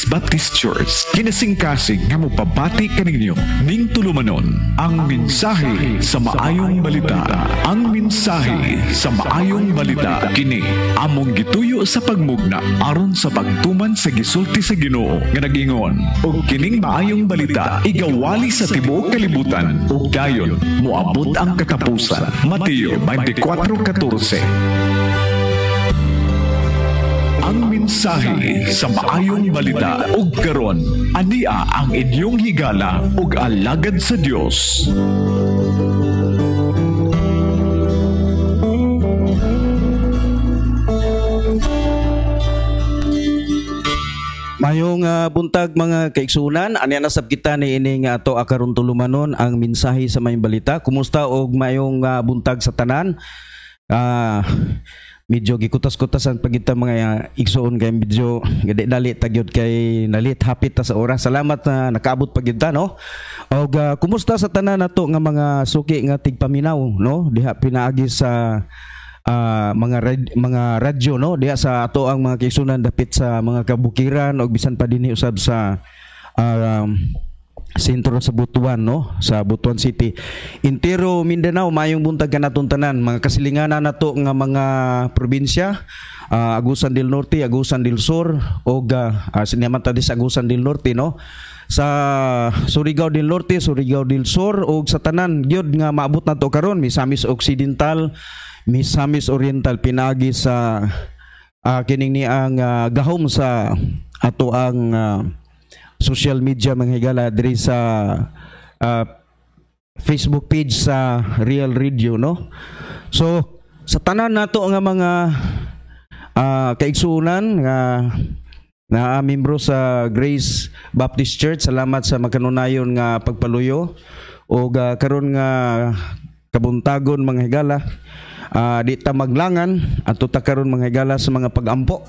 Grace Baptist Church, kinasingkasig nga mupabati kaninyo ning tulumanon. Ang mensahe sa maayong balita. Ang mensahe sa maayong balita kini among gituyo sa pagmugna aron sa pagtuman sa gisulti sa Ginoo nga nagingon og kining maayong balita igawali sa tibuok kalibutan ug dayon moabot ang katapusan. Mateo 24:14 Mensahe sa maayong balita ug karon ania ang inyong higala ug alagad sa Dios. Mayong uh, buntag mga kaigsunan, ania na sab kita ni ining ato uh, akaron tulumanon ang mensahe sa maayong balita. Kumusta og mayong uh, buntag sa tanan? uh, medyo gikutas-kutasan pagitan mga ah, igsoon kay medyo gadi dali tagyod kay nalit hapit ta sa oras salamat na ah, nakaabot pagit no og uh, kumusta sa tanan nato nga mga suki nga tigpaminaw no diha pinaagi sa uh, mga rad, mga radyo no diha sa ato ang mga kisunan dapit sa mga kabukiran og bisan pa dinhi usab sa uh, um, sentro sa Butuan no sa Butuan City Intero Mindanao mayong buntag kanaton tanan mga kasilinganan nato nga mga probinsya uh, Agusan del Norte Agusan del Sur og uh, uh, ah, sinamanta sa Agusan del Norte no sa Surigao del Norte Surigao del Sur og sa tanan gyud nga maabot nato karon Misamis Occidental Misamis Oriental pinagi sa uh, kining ni ang uh, gahom sa ato ang uh, social media mga higala diri sa uh, Facebook page sa Real Radio no. So sa tanan nato nga mga uh, kaigsunan nga na uh, sa Grace Baptist Church, salamat sa magkanunayon nga pagpaluyo o uh, karon nga kabuntagon mga higala. Uh, di ta maglangan at ta karon mga higala sa mga pagampo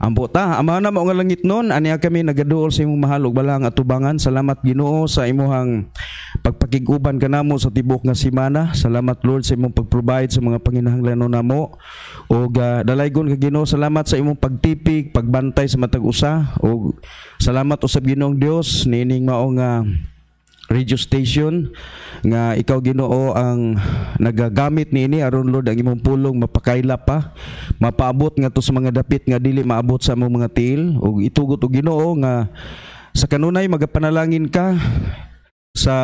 Ambota, Ama na mao nga langit nun, aniya kami nagaduol sa imong mahal ug balang atubangan. Salamat Ginoo sa imuhang pagpakiguban kanamo sa tibok nga semana. Salamat Lord sa imong pag-provide sa mga panginahanglanon namo. Ug uh, dalaygon ka Ginoo, salamat sa imong pagtipig, pagbantay sa matag usa ug salamat usab Ginoong Dios niining mao nga uh, radio station nga ikaw Ginoo ang nagagamit niini aron Lord ang imong pulong mapakaila pa mapaabot nga to sa mga dapit nga dili maabot sa imong mga tiil ug itugot og Ginoo nga sa kanunay magapanalangin ka sa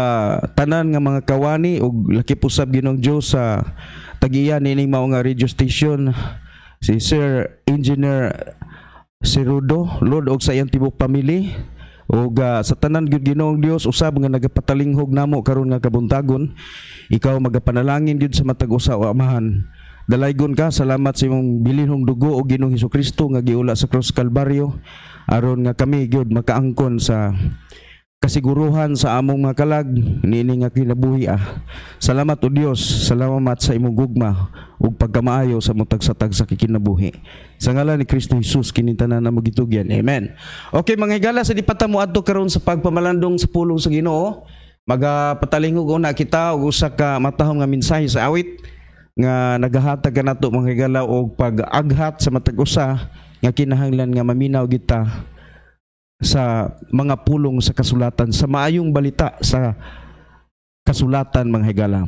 tanan nga mga kawani ug laki pusab ginong Dios sa tagiya nining mao nga radio station si Sir Engineer Sirudo Lord og sa iyang tibok pamilya ug uh, sa tanan gyud Ginoong Dios usab nga nagapatalinghog namo karon nga kabuntagon ikaw magapanalangin gyud sa matag usa o amahan Dalaygon ka, salamat sa imong bilinhong dugo o Ginoong Hesus Kristo nga giula sa cross Kalbaryo aron nga kami gyud makaangkon sa kasiguruhan sa among mga kalag nini nga kinabuhi ah. Salamat o Dios, salamat sa imong gugma ug pagkamaayo sa mong tagsatag sa kikinabuhi. Sa ngalan ni Kristo Jesus kinintanan na magitugyan. Amen. Okay mga higala sa dipata mo adto karon sa pagpamalandong sa pulong sa Ginoo. Magapatalingog una kita og usa ka matahom nga mensahe sa awit nga nagahatag kanato mga higala og pag-aghat sa matag-usa nga kinahanglan nga maminaw kita sa mga pulong sa kasulatan, sa maayong balita sa kasulatan, mga higala.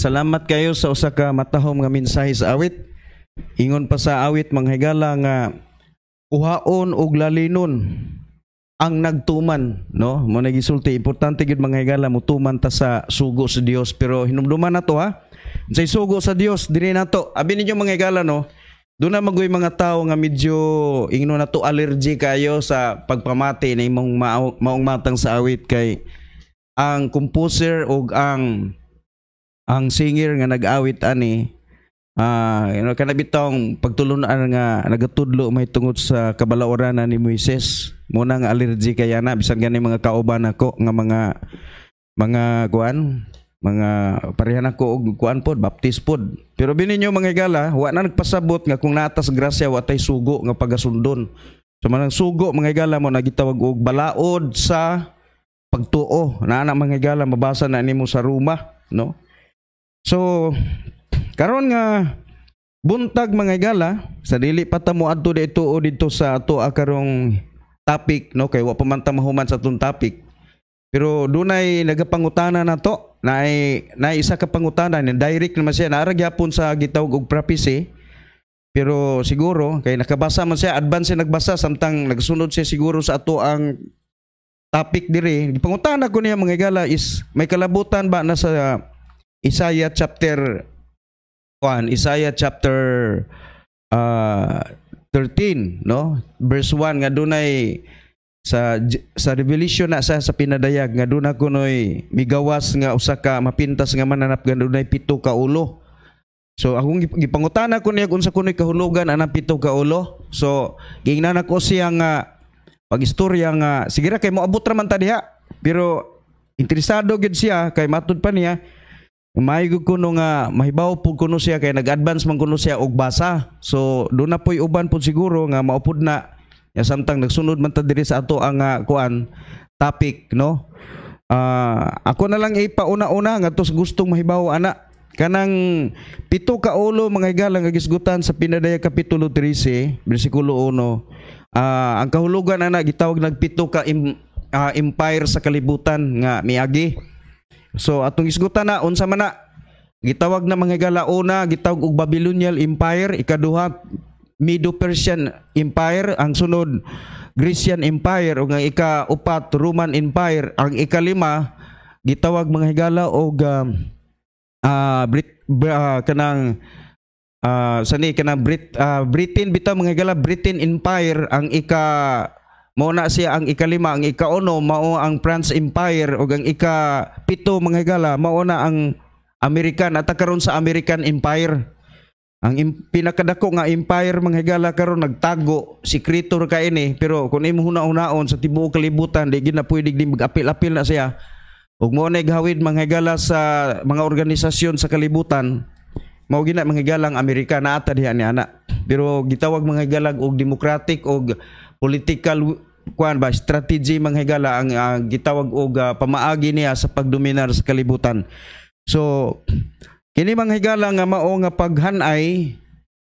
Salamat kayo sa usa ka matahom nga mensahe sa awit. Ingon pa sa awit manghigala nga kuhaon og lalinon ang nagtuman no mo na gisulti importante gid manghigala mo tuman ta sa sugo sa Dios pero hinumduman nato ha sa sugo sa Dios dili nato abi ninyo manghigala no doon na magoy mga tao nga medyo ingno nato allergy kayo sa pagpamati na imong maong matang sa awit kay ang composer og ang ang singer nga nag-awit ani ah uh, kanabitong pagtulunan nga nagatudlo may tungod sa kabalaoran ni Moises mo nga allergy kaya na bisan gani mga kauban ako nga mga mga kuan mga parehan ako og kuan pod baptist pod pero bininyo mga igala wa na nagpasabot nga kung natas grasya wa tay sugo nga pagasundon so manang sugo mga igala mo nagitawag og balaod sa pagtuo na anak mga igala mabasa na nimo sa Roma no So karon nga buntag mga igala sa dili patamo adto dito o dito sa ato akarong topic no kay wa pa man mahuman sa atong topic pero dunay nagapangutana na to na na isa ka pangutana ni direct naman siya naara gyapon sa gitawag og prophecy pero siguro kay nakabasa man siya advance nagbasa samtang nagsunod siya siguro sa ato ang topic diri pangutana ko niya mga igala is may kalabutan ba na sa Isaiah chapter 1, Isaiah chapter uh, 13, no? Verse 1 nga dunay sa sa revelation na sa sa pinadayag nga dunay kunoy migawas nga usa ka mapintas nga mananap nga dunay pito ka ulo. So akong gipangutana ko niya unsa kunoy kahulugan anang pito ka ulo. So gingnan ako siya nga pagistorya nga sige ra kay moabot ra man ta diha pero interesado gyud siya kay matud pa niya Mayog kuno nga mahibaw po kuno siya kay nag-advance man kuno siya og basa. So do na po'y uban po siguro nga maupod na ya samtang nagsunod man ta diri sa ato ang uh, kuan topic no. Uh, ako na lang ipauna-una nga tos gustong mahibaw ana kanang pito ka ulo mga igalang gisgutan sa Pinadaya Kapitulo 13 bersikulo 1 uh, ah, ang kahulugan ana gitawag nagpito ka im, uh, empire sa kalibutan nga miagi So atong isgutan na unsa man na gitawag na mga galauna gitawag og Babylonian Empire ikaduha Medo-Persian Empire ang sunod Grecian Empire ug ang ika-upat Roman Empire ang ikalima gitawag mga higala og um, uh, Brit uh, kanang uh, sani kanang Brit uh, Britain bitaw mga higala Britain Empire ang ika Mao siya ang ikalima, ang ikauno mao ang France Empire ug ang ikapito mga higala mao na ang American at karon sa American Empire. Ang pinakadako nga empire mga higala karon nagtago sikreto ra kay ini pero kun imo huna unaon sa tibuok kalibutan di na pwede di magapil apil na siya. Ug mo na gawid mga higala sa mga organisasyon sa kalibutan mao gina mga higalang Amerika na ata diha ni ana. Pero gitawag mga higalag og democratic og political kuan ba strategy manghigala ang uh, gitawag og uh, pamaagi niya sa pagdominar sa kalibutan. So kini manghigala nga mao nga paghanay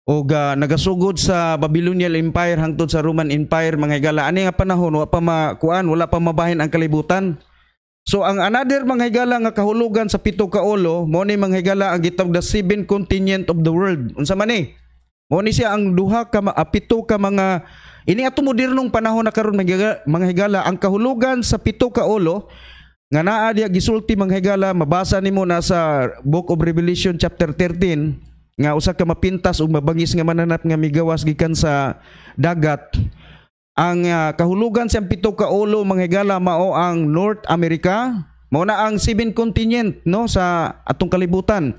og uh, nagasugod sa Babylonian Empire hangtod sa Roman Empire manghigala ani nga panahon wa pa makuan wala pa mabahin ang kalibutan. So ang another manghigala nga kahulugan sa pito ka ulo mo ni manghigala ang gitawag the seven continent of the world. Unsa man ni? Mo ni siya ang duha ka pito ka mga Ini ato modernong panahon na karon mga higala ang kahulugan sa pito ka ulo nga naa diya gisulti mga higala mabasa nimo na sa Book of Revelation chapter 13 nga usa ka mapintas ug mabangis nga mananap nga migawas gikan sa dagat ang uh, kahulugan sa pito ka ulo mga higala mao ang North America mao na ang seven continent no sa atong kalibutan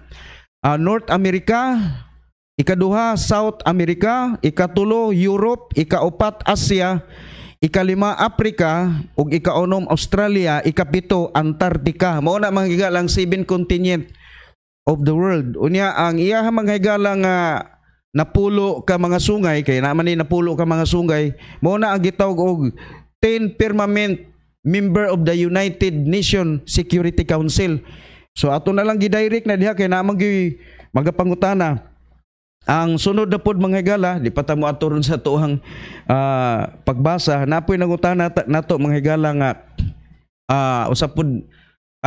uh, North America Ikaduha, South America. Ikatulo, Europe. Ikaapat, Asia. Ikalima, Africa. Ug ikaunom, Australia. Ikapito, Antarctica. Mao na mga higalang seven continent of the world. Unya, ang iya mga higalang uh, ah, napulo ka mga sungay, kay naman ni napulo ka mga sungay, mao na ang gitawag og 10 permanent member of the United Nation Security Council. So ato na lang gidirect na diha kay naman gi magapangutana. na. Ang sunod na pod mga higala, di pa mo aturon sa tuang uh, ah, pagbasa, napoy nangutana nato mga higala nga uh, ah, usapod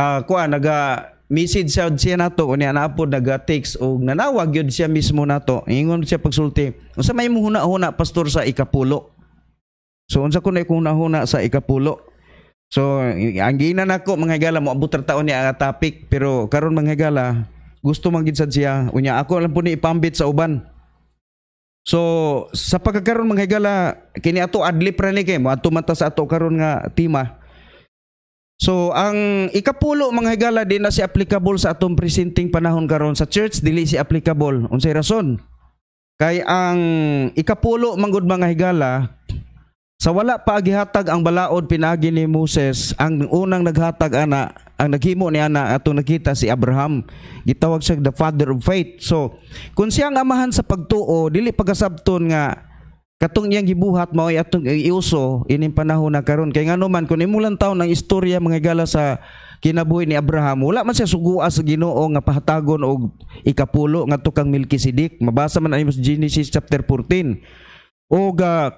uh, ah, kuha naga message sa siya nato unya naapod naga text o nanawag yun siya mismo nato. Ingon siya pagsulti. Unsa may mo huna-huna pastor sa ikapulo. So unsa ko na huna-huna sa ikapulo. So ang gina nako mga higala mo abot taon niya topic pero karon mga higala gusto man siya unya ako alam po ni ipambit sa uban So sa pagkakaroon mga higala kini ato adlip ra kay mo ato mata sa ato karon nga tema So ang ikapulo mga higala din na si applicable sa atong presenting panahon karon sa church dili si applicable unsay rason? Kay ang ikapulo manggod mga higala sa wala pa agihatag ang balaod pinagi ni Moses, ang unang naghatag ana, ang naghimo ni ana ato nakita si Abraham, gitawag siya the father of faith. So, kun siya ang amahan sa pagtuo, dili pagasabton nga katong iyang gibuhat mao ay atong iuso ining panahon na karon kay nganuman man kun imulang taon ang istorya mga gala sa kinabuhi ni Abraham wala man siya sugua sa Ginoo nga pahatagon og ikapulo nga tukang Melchizedek mabasa man ani sa Genesis chapter 14 og uh,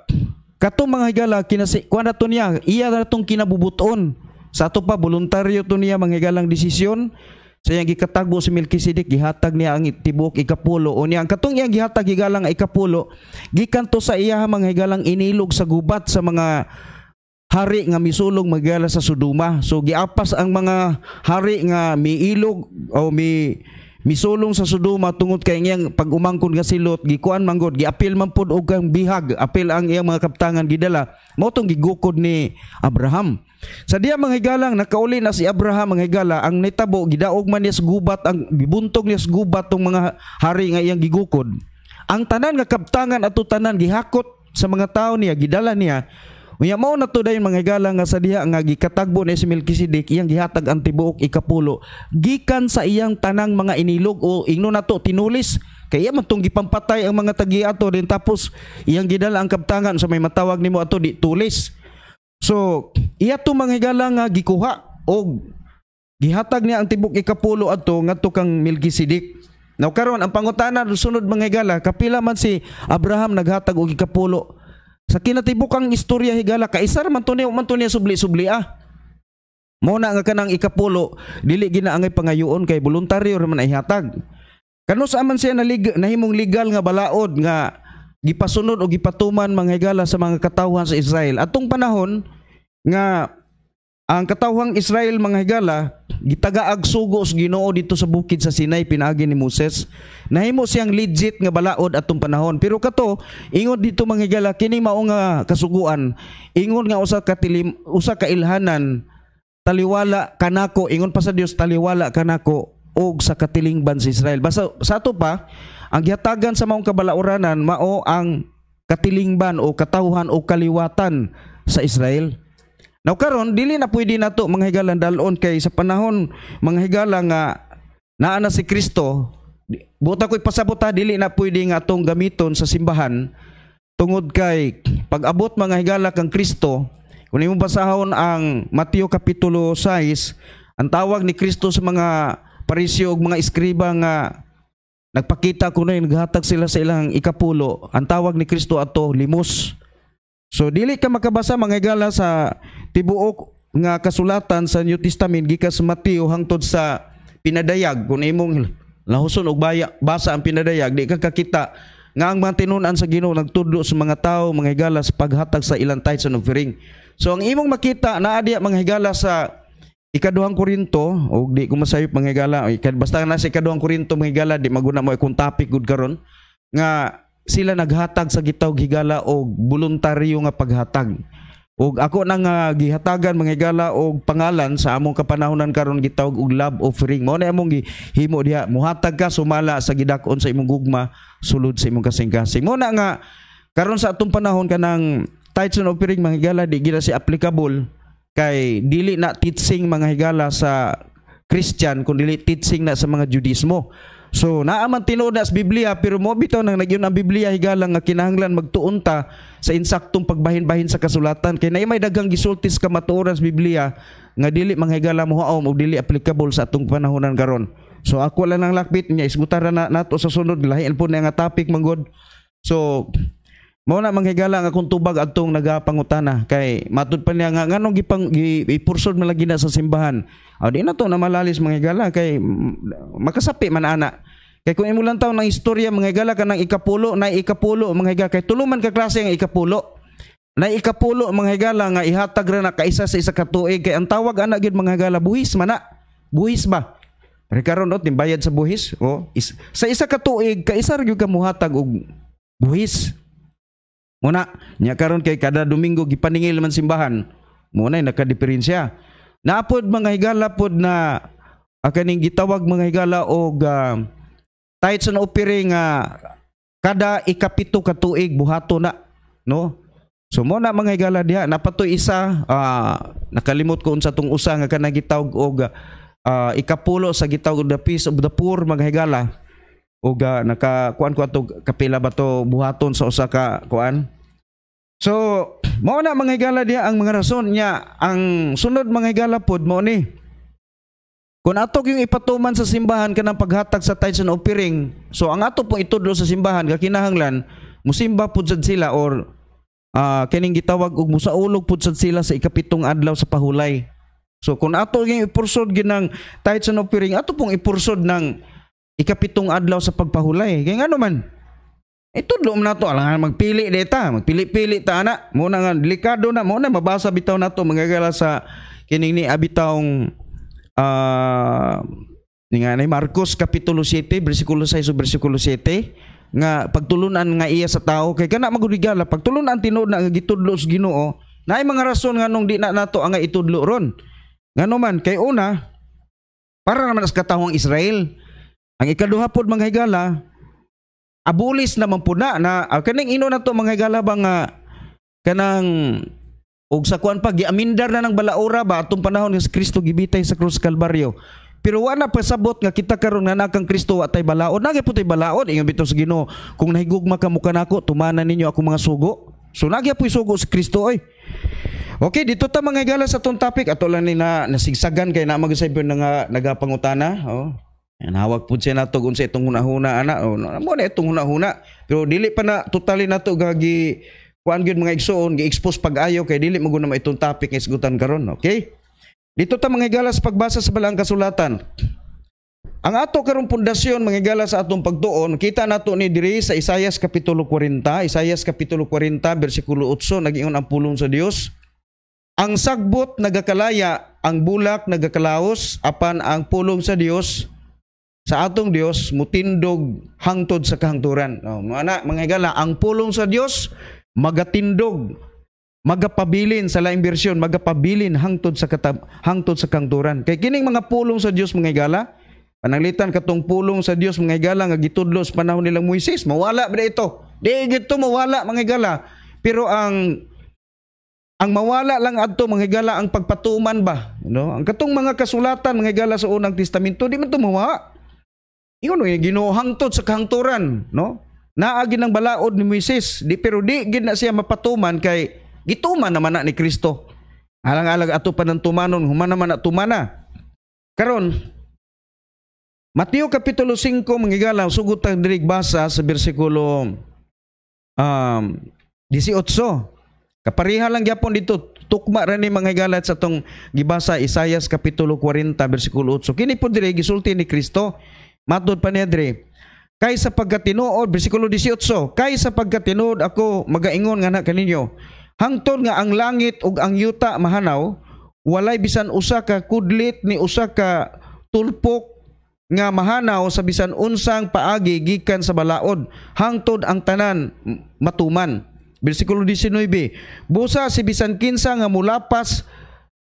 Katong mga higala, kinasi, kuan na niya, iya na itong kinabubuton. Sa ato pa, voluntaryo to niya mga higalang desisyon. Sa iyang gikatago si Melchizedek, gihatag niya ang tibok ikapulo. O niya, katong iyang gihatag higalang ikapulo, gikanto sa iya mga higalang inilog sa gubat sa mga hari nga misulong magala sa Suduma. So giapas ang mga hari nga miilog o mi misulong sa Sodoma tungod kay iyang pagumangkon nga si Lot gikuan manggod giapil man pud og kang bihag apil ang iyang mga kaptangan gidala motong gigukod ni Abraham sa diya mga higalang nakauli na si Abraham mga higala ang nitabo gidaog man niya gubat ang gibuntog niya gubat tong mga hari nga iyang gigukod ang tanan nga kaptangan ato tanan gihakot sa mga tao niya gidala niya Unya mao na to dayon mga higala nga sa diha nga gikatagbo ni si Melchizedek iyang gihatag ang tibuok ikapulo gikan sa iyang tanang mga inilog o ingno nato tinulis kaya man tong gipampatay ang mga tagi ato din tapos iyang gidala ang kabtangan sa may matawag nimo ato di tulis. So iya to mga higala nga gikuha og gihatag niya ang tibuok ikapulo adto ngadto kang Melchizedek. Now karon ang pangutana sunod mga higala kapila man si Abraham naghatag og ikapulo sa kinatibukang istorya higala kaisar man to niya man to niya subli-subli ah. Mo na nga kanang ikapulo dili gina angay pangayoon kay voluntaryo man ay hatag. Kano sa man siya nalig, nahimong legal nga balaod nga gipasunod o gipatuman mga higala sa mga katawhan sa Israel. Atong panahon nga ang katawhang Israel mga higala gitagaag sugo Ginoo dito sa bukid sa Sinai pinagi ni Moses. Nahimo siyang legit nga balaod atong panahon. Pero kato ingon dito mga higala kini mao nga kasuguan. Ingon nga usa ka usa ka ilhanan taliwala kanako ingon pa sa Dios taliwala kanako og sa katilingban sa Israel. Basta sa ato pa ang gihatagan sa maong kabalauranan mao ang katilingban o katawhan o kaliwatan sa Israel. Now karon dili na pwede nato manghigalan dalon kay sa panahon manghigala nga ah, naa na si Kristo buta ko pasabot ha, ah, dili na pwede nga atong gamiton sa simbahan tungod kay pag-abot mga higala kang Kristo kung imo basahon ang Mateo kapitulo 6 ang tawag ni Kristo sa mga parisyo ug mga eskriba nga nagpakita kuno ano naghatag sila sa ilang ikapulo ang tawag ni Kristo ato limos So dili ka makabasa mangigala sa tibuok nga kasulatan sa New Testament gikan sa Mateo hangtod sa pinadayag kun imong lahuson og baya, basa ang pinadayag di ka kakita nga ang mga tinunan sa Ginoo nagtudlo sa mga tao manghigala sa paghatag sa ilang tithes and offering. So ang imong makita naa diya manghigala sa ikaduhang korinto o di ko masayop manghigala basta na sa ikaduhang korinto manghigala di maguna mo ikong topic gud karon nga sila naghatag sa gitaw higala og voluntaryo nga paghatag. Og ako nang nga gihatagan mga higala og pangalan sa among kapanahonan karon gitawag og love offering. Mao na among himo diha, muhatag ka sumala sa gidakon sa imong gugma sulod sa imong kasing-kasing. Mao na nga karon sa atong panahon kanang tithes and offering mga higala di gina si applicable kay dili na teaching mga higala sa Christian kun dili teaching na sa mga Judismo. So naaman tinuod na sa Biblia pero mo bitaw nang nagyun ang Biblia higalang nga kinahanglan magtuon sa insaktong pagbahin-bahin sa kasulatan kay nay may daghang gisultis ka matuoran sa Biblia nga dili manghigala mo haom og dili applicable sa atong panahonan karon. So ako lang ang lakbit niya isgutan na nato sa sunod lahi po na nga topic manggod. So Mao na manghigala nga akong tubag adtong nagapangutana kay matud pa niya nga nganong gipang ipursod man lagi na sa simbahan. Aw di na to na malalis manghigala kay makasapi man ana. Kay kung lang taw nang istorya manghigala ka ng ikapulo na ikapulo manghigala kay tuluman ka klase nga ikapulo. Na ikapulo manghigala nga ihatag ra na kaisa sa isa ka tuig kay ang tawag ana gid manghigala buhis man na. Buhis ba? Pero karon ot timbayad sa buhis, oh, is, sa isa ka tuig kaisa ra gyud ka muhatag og buhis. Muna, nya karon kay kada Domingo gipaningil man simbahan. Muna eh, nakadiferensya. Napod mga higala pod na akaning gitawag mga higala og uh, ah, tithes and offering uh, kada ikapito ka tuig buhato na, no? So muna na mga higala diha napatoy isa uh, nakalimot ko unsa tong usa nga kanang gitawag og uh, ikapulo sa gitawag the peace of the poor mga higala uga naka kuan ko ato kapila ba to buhaton sa usa ka kuan so mao na mga higala diya ang mga rason niya ang sunod mga higala pod mo ni kun ato yung ipatuman sa simbahan kanang paghatag sa tithes and offering so ang ato pong itudlo sa simbahan kakinahanglan musimba pod sad sila or uh, kining gitawag og musaulog pod sad sila sa ikapitong adlaw sa pahulay so kun ato yung ipursod ginang tithes and offering ato pong ipursod ng Ikapitong adlaw sa pagpahulay. Kaya nga naman, itudlo eh, mo na to. Alang magpili deta. Magpili-pili ta ana. Muna nga, delikado na. Muna, mabasa bitaw na to. Magagala sa kining ni abitaong uh, ni nga ni Marcos Kapitulo 7, versikulo 6 o versikulo 7 nga pagtulunan nga iya sa tao kay kana magudigala, pagtulunan tinuod na nga gitudlo sa Ginoo naay mga rason nga nung di na nato ang itudlo ron ngano man kay una para naman sa katawang Israel ang ikaduha pod mga higala, abulis naman po na na uh, ah, kaning ino na to mga higala ba nga kanang og sa kuan pa giamindar na ng balaura ba atong panahon ni Kristo gibitay sa krus kalbaryo. Pero wala pa sabot nga kita karon na nakang Kristo wa tay balaod. Nagay po tay balaod ingon bitong sa Ginoo, kung nahigugma ka mukha nako, tumanan ninyo ako mga sugo. So nagya po sugo si Kristo oy. Okay, dito ta mga higala sa tong topic ato lang ni na nasigsagan kay na magsaypon nga nagapangutana, oh. Yan hawag pud siya nato unsa itong hunahuna ana. Oh, o mo na itong hunahuna. Pero dili pa na totally nato gagi kuan gyud mga igsoon gi-expose pag-ayo kay dili mo guna itong topic nga isgutan karon, okay? Dito ta mga galas pagbasa sa balang kasulatan. Ang ato karon pundasyon mga galas sa atong pagtuon, kita nato ni diri sa Isayas kapitulo 40, Isayas kapitulo 40 bersikulo 8 nagingon ang pulong sa Dios. Ang sagbot nagakalaya, ang bulak nagakalaos apan ang pulong sa Dios sa atong Dios mutindog hangtod sa kahangturan. Oh, mga anak, mga higala, ang pulong sa Dios magatindog, magapabilin sa laing bersyon, magapabilin hangtod sa katab, hangtod sa kahangturan. Kay kining mga pulong sa Dios mga higala, pananglitan katong pulong sa Dios mga higala nga gitudlo sa panahon nilang Moises, mawala ba ito? Di gito mawala mga higala. Pero ang ang mawala lang adto manghigala ang pagpatuman ba no ang katong mga kasulatan manghigala sa unang testamento di man tumawa Ingon nga eh, ginuhangtod sa kahangturan, no? Naagi ng balaod ni Moises, di pero di gid na siya mapatuman kay gituman naman na ni Kristo. Alang-alang ato pa ng tumanon, humana man na tumana. Karon, Mateo Kapitulo 5, mangigalaw, sugot ang basa sa bersikulo um, 18. Kapariha lang gyapon dito, tukma ra ni mga galat sa tong gibasa Isayas Kapitulo 40, bersikulo 8. Kini po diri gisulti ni Kristo, Matod pa niya dre. Kaysa pagkatinuod, bersikulo 18, kaysa pagkatinuod ako magaingon nga na kaninyo. Hangtod nga ang langit ug ang yuta mahanaw, walay bisan usa ka kudlit ni usa ka tulpok nga mahanaw sa bisan unsang paagi gikan sa balaod hangtod ang tanan matuman bersikulo 19 busa si bisan kinsa nga mulapas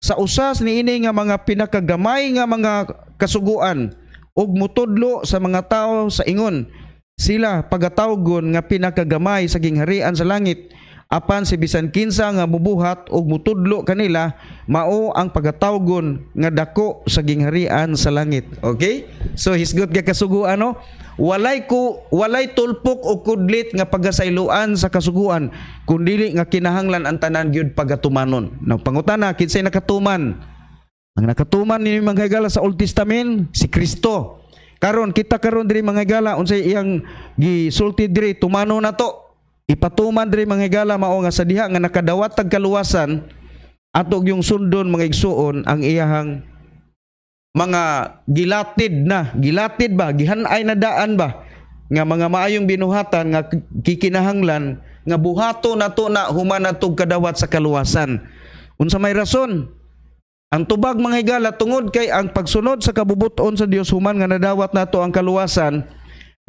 sa usas niini nga mga pinakagamay nga mga kasuguan ug mutudlo sa mga tao sa ingon sila pagatawgon nga pinakagamay sa gingharian sa langit apan si bisan kinsa nga mubuhat ug mutudlo kanila mao ang pagatawgon nga dako sa gingharian sa langit okay so his hisgot ga kasuguan no walay ko walay tulpok o kudlit nga pagasayloan sa kasuguan kun dili nga kinahanglan ang tanan gyud pagatumanon no pangutana kinsay nakatuman ang nakatuman ni mga higala sa Old Testament si Kristo. Karon kita karon diri mga higala unsay iyang gisulti diri tumano na to. Ipatuman diri mga higala mao nga sa diha nga nakadawat tag kaluwasan atog yung sundon mga igsuon ang iyahang mga gilatid na, gilatid ba, gihanay na daan ba nga mga maayong binuhatan nga kikinahanglan nga buhato na to na human na kadawat sa kaluwasan. Unsa may rason? Ang tubag mga higala tungod kay ang pagsunod sa kabubuton sa Dios human nga nadawat nato ang kaluwasan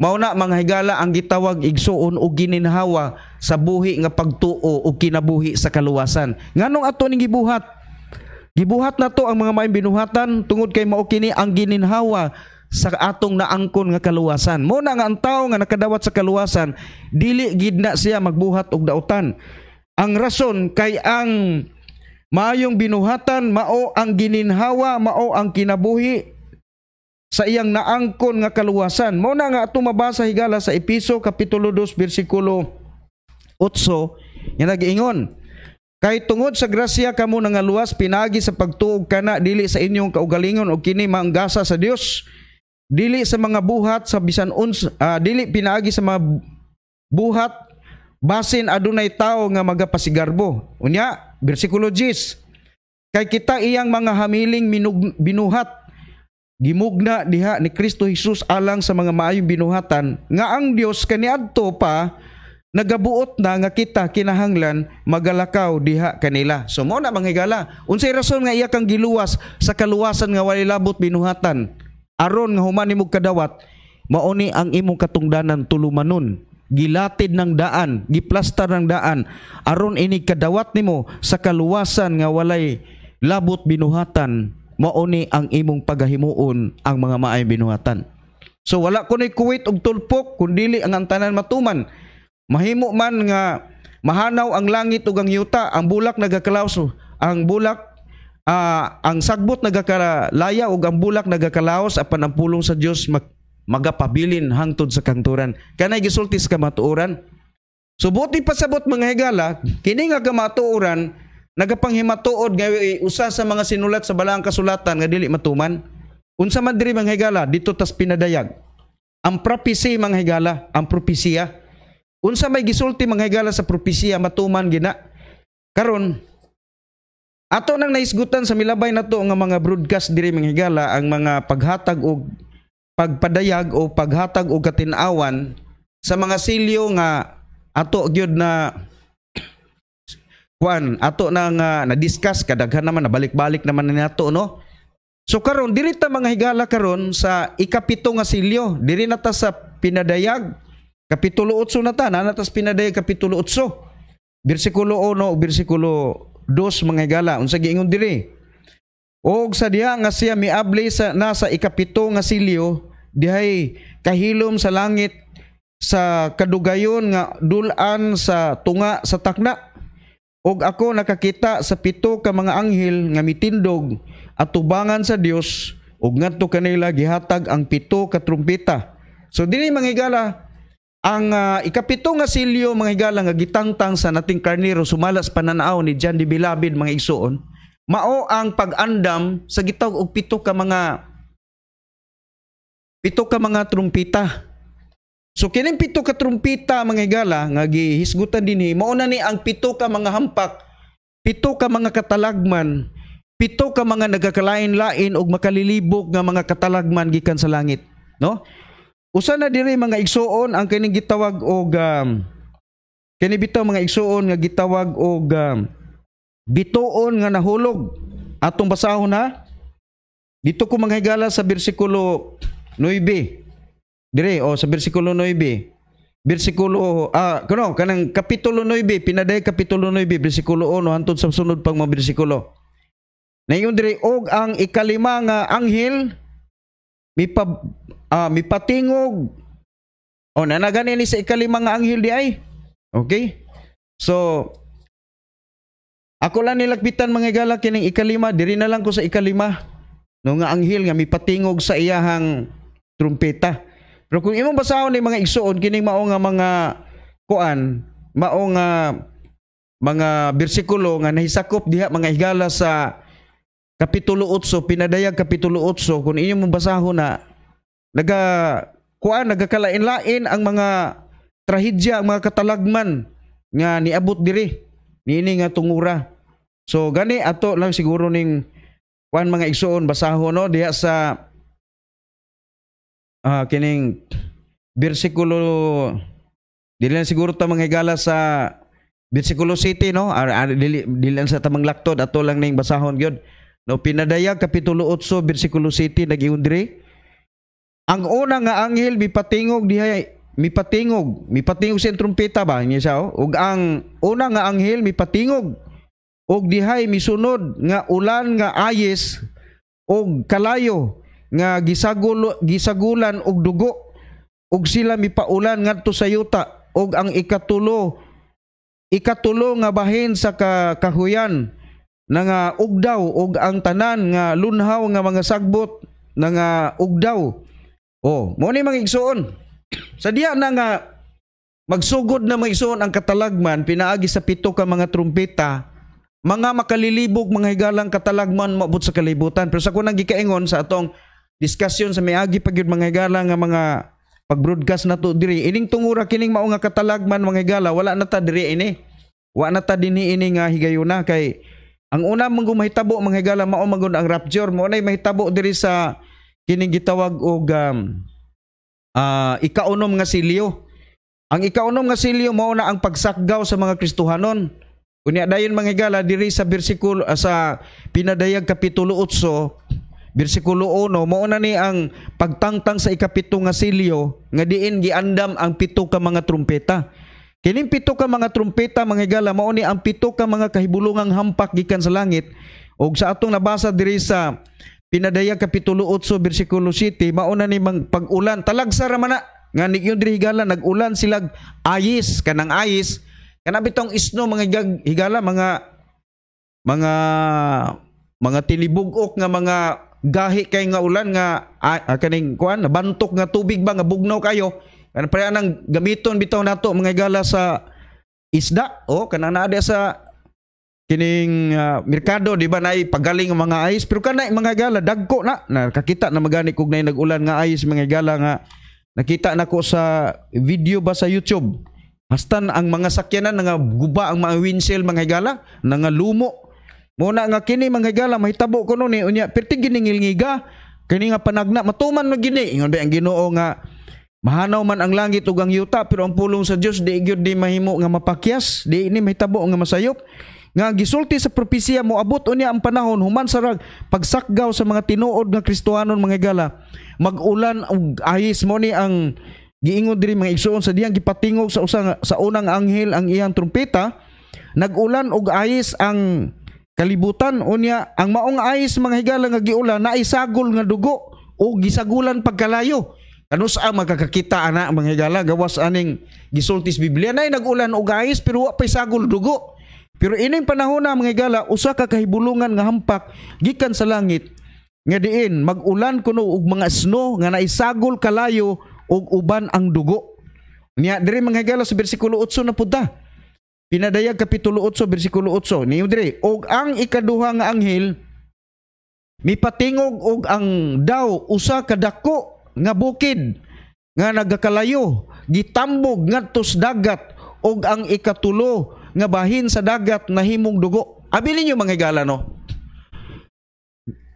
mao na mga higala ang gitawag igsuon o gininhawa sa buhi nga pagtuo og kinabuhi sa kaluwasan. Nganong ato ning gibuhat? Gibuhat nato ang mga maayong binuhatan tungod kay mao kini ang gininhawa sa atong naangkon nga kaluwasan. mo na nga ang tawo nga nakadawat sa kaluwasan dili gid na siya magbuhat og dautan. Ang rason kay ang Mayong binuhatan, mao ang gininhawa, mao ang kinabuhi sa iyang naangkon nga kaluwasan. Mao na nga ato mabasa higala sa Episo kapitulo 2 bersikulo 8 nga nagiingon. Kay tungod sa grasya kamo nga luwas pinagi sa pagtuog kana dili sa inyong kaugalingon og kini manggasa sa Dios dili sa mga buhat sa bisan uns uh, dili pinagi sa mga buhat basin adunay tao nga magapasigarbo. Unya Versikulo 10. Kay kita iyang mga hamiling minug, binuhat gimugna diha ni Kristo Jesus alang sa mga maayong binuhatan nga ang Dios kaniadto pa nagabuot na nga kita kinahanglan magalakaw diha kanila so mo na manghigala unsay rason nga iya kang giluwas sa kaluwasan nga walay labot binuhatan aron nga human nimog kadawat mao ang imong katungdanan tulumanon gilatid ng daan, giplastar ng daan, aron ini kadawat nimo sa kaluwasan nga walay labot binuhatan, mao ang imong pagahimuon ang mga maay binuhatan. So wala ko ni kuwit og tulpok kundili ang antanan matuman. Mahimo man nga mahanaw ang langit ug ang yuta, ang bulak nagakalawso, ang bulak uh, ang sagbot nagakalaya ug ang bulak nagakalaos apan ang pulong sa Dios mag magapabilin hangtod sa kanturan. Kanay gisulti sa kamatuoran. So buti pasabot mga higala, kini nga kamatuoran nagapanghimatuod nga eh, usa sa mga sinulat sa balaang kasulatan nga dili matuman. Unsa man diri mga higala dito tas pinadayag. Ang prophecy mga higala, ang propesya. Unsa may gisulti mga higala sa propesya matuman gina. Karon ato nang naisgutan sa milabay na to nga mga broadcast diri mga higala ang mga paghatag og pagpadayag o paghatag og katinawan sa mga silyo nga ato gyud na kwan ato na nga na discuss kadaghan naman nabalik-balik naman na nato no so karon diri ta mga higala karon sa ikapito nga silyo diri na ta sa pinadayag kapitulo 8 na ta na natas pinadayag kapitulo 8 bersikulo 1 bersikulo 2 mga higala unsa giingon diri og sa diha nga siya miabli sa nasa ikapito nga silyo dihay kahilom sa langit sa kadugayon nga dulan sa tunga sa takna ug ako nakakita sa pito ka mga anghel nga mitindog at tubangan sa Dios ug ngadto kanila gihatag ang pito ka trumpeta so dili mangigala ang uh, ikapito nga silyo mga higala nga gitangtang sa nating karnero sumalas pananaw ni John de Bilabid mga igsuon mao ang pag-andam sa gitaw og pito ka mga Pito ka mga trumpita. So kining pito ka trumpita mga higala nga gihisgutan dinhi eh. mao na ni ang pito ka mga hampak, pito ka mga katalagman, pito ka mga nagakalain-lain og makalilibok nga mga katalagman gikan sa langit, no? Usa na diri mga igsuon ang kining gitawag og um, kini bitaw mga igsuon nga gitawag og um, bituon nga nahulog. Atong basahon ha. Dito ko mga higala sa bersikulo 9. Dire o sa bersikulo 9. Bersikulo ah kuno kanang kapitulo 9 pinaday kapitulo 9 bersikulo 1 hantod sa sunod pang mga bersikulo. Nayon dire og ang ikalima nga anghel pa, ah, mipatingog o oh, nagani ni sa ikalima nga anghel di ay. Okay? So ako lang nilagpitan mga galak kining ikalima, diri na lang ko sa ikalima no nga anghel nga patingog sa iyahang trumpeta. Pero kung imong basahon ni mga igsoon kining mao nga mga kuan, mao nga mga bersikulo nga nahisakop diha mga higala sa Kapitulo 8, pinadayag Kapitulo 8, kung inyo mong basahon na naga kuan nagakalain-lain ang mga trahedya, ang mga katalagman nga niabot diri niini nga tungura. So gani ato lang siguro ning kuan mga igsoon basahon no diha sa uh, kining bersikulo dili na siguro ta manghigala sa bersikulo City no ar, ar dili, dili sa tamang laktod ato lang ning basahon gyud no pinadayag kapitulo 8 bersikulo 7 nagiundri ang una nga anghel mipatingog diha mipatingog mipatingog sa trumpeta ba niya siya oh? ug ang una nga anghel mipatingog ug dihay misunod nga ulan nga ayes ug kalayo nga gisagulo, gisagulan og dugo ug sila mipaulan ngadto sa yuta ug ang ikatulo ikatulo nga bahin sa kahuyan na nga ugdaw ug ang tanan nga lunhaw nga mga sagbot na nga ugdaw oh mo ni mga igsuon sa diya na nga magsugod na mga igsuon ang katalagman pinaagi sa pito ka mga trumpeta mga makalilibog mga higalang katalagman maabot sa kalibutan pero sa kunang gikaingon sa atong discussion sa miagi pagyud mga higala nga mga pag-broadcast na to diri ining tungura kining mao nga katalagman mga higala wala na ta diri ini wa na ta dinhi ini nga higayuna kay ang una mong mahitabo mga higala mao magun ang rapture mo nay mahitabo diri sa kining gitawag og um, uh, ikaunom nga silyo ang ikaunom nga silyo mao na ang pagsakgaw sa mga Kristohanon unya dayon mga higala diri sa bersikulo uh, ah, sa pinadayag kapitulo 8 Bersikulo 1, mao ni ang pagtangtang sa ikapito nga silyo nga diin giandam ang pito ka mga trumpeta. Kining pito ka mga trumpeta mga higala mao ni ang pito ka mga kahibulungang hampak gikan sa langit Og sa atong nabasa diri sa Pinadaya kapitulo 8 bersikulo 7 mauna ni mang pag-ulan talagsa ra mana nga niyon diri higala nag-ulan sila ayis kanang ayis kana bitong isno mga higala mga mga mga tilibugok nga mga gahit kay nga ulan nga ah, kaning kuan bantok nga tubig ba nga bugno kayo kan pare nang gamiton bitaw nato mga gala sa isda o oh, kana na sa kining uh, merkado di ba na pagaling mga ice pero kanay mga gala dagko na nakakita na magani kog nay nagulan nga ice mga gala nga nakita nako sa video ba sa YouTube hastan ang mga sakyanan nga guba ang mga windshield mga gala nga lumo Muna nga kini manghigala mahitabo ko no ni eh. unya perti giningilngiga kini nga panagna matuman man gini ingon ang Ginoo nga mahanaw man ang langit ug ang yuta pero ang pulong sa Dios di gyud di mahimo nga mapakyas di ini mahitabo nga masayop nga gisulti sa propesya mo abot unya ang panahon human sa rag pagsakgaw sa mga tinuod nga Kristohanon manghigala magulan og ahis mo ni ang giingon diri mga igsoon sa diyang gipatingog sa usa sa unang anghel ang iyang trumpeta nagulan og ayis ang Kalibutan unya ang maong ayis mga higala nga giula na isagol nga dugo o gisagulan pagkalayo. Ano sa magkakakita ana mga higala gawas aning gisultis Biblia nay nagulan og ayis pero wa pa isagol dugo. Pero ining panahon na mga higala usa ka kahibulungan nga hampak gikan sa langit nga diin magulan kuno og mga snow nga naisagol kalayo og uban ang dugo. Niya diri mga higala sa bersikulo 8 na punta. Pinadayag Kapitulo 8, versikulo 8, niyo dire, og ang ikaduha nga anghel, mipatingog og ang daw usa kadako nga bukid nga nagakalayo gitambog ngadto sa dagat og ang ikatulo nga bahin sa dagat na himong dugo abi ninyo mga higala no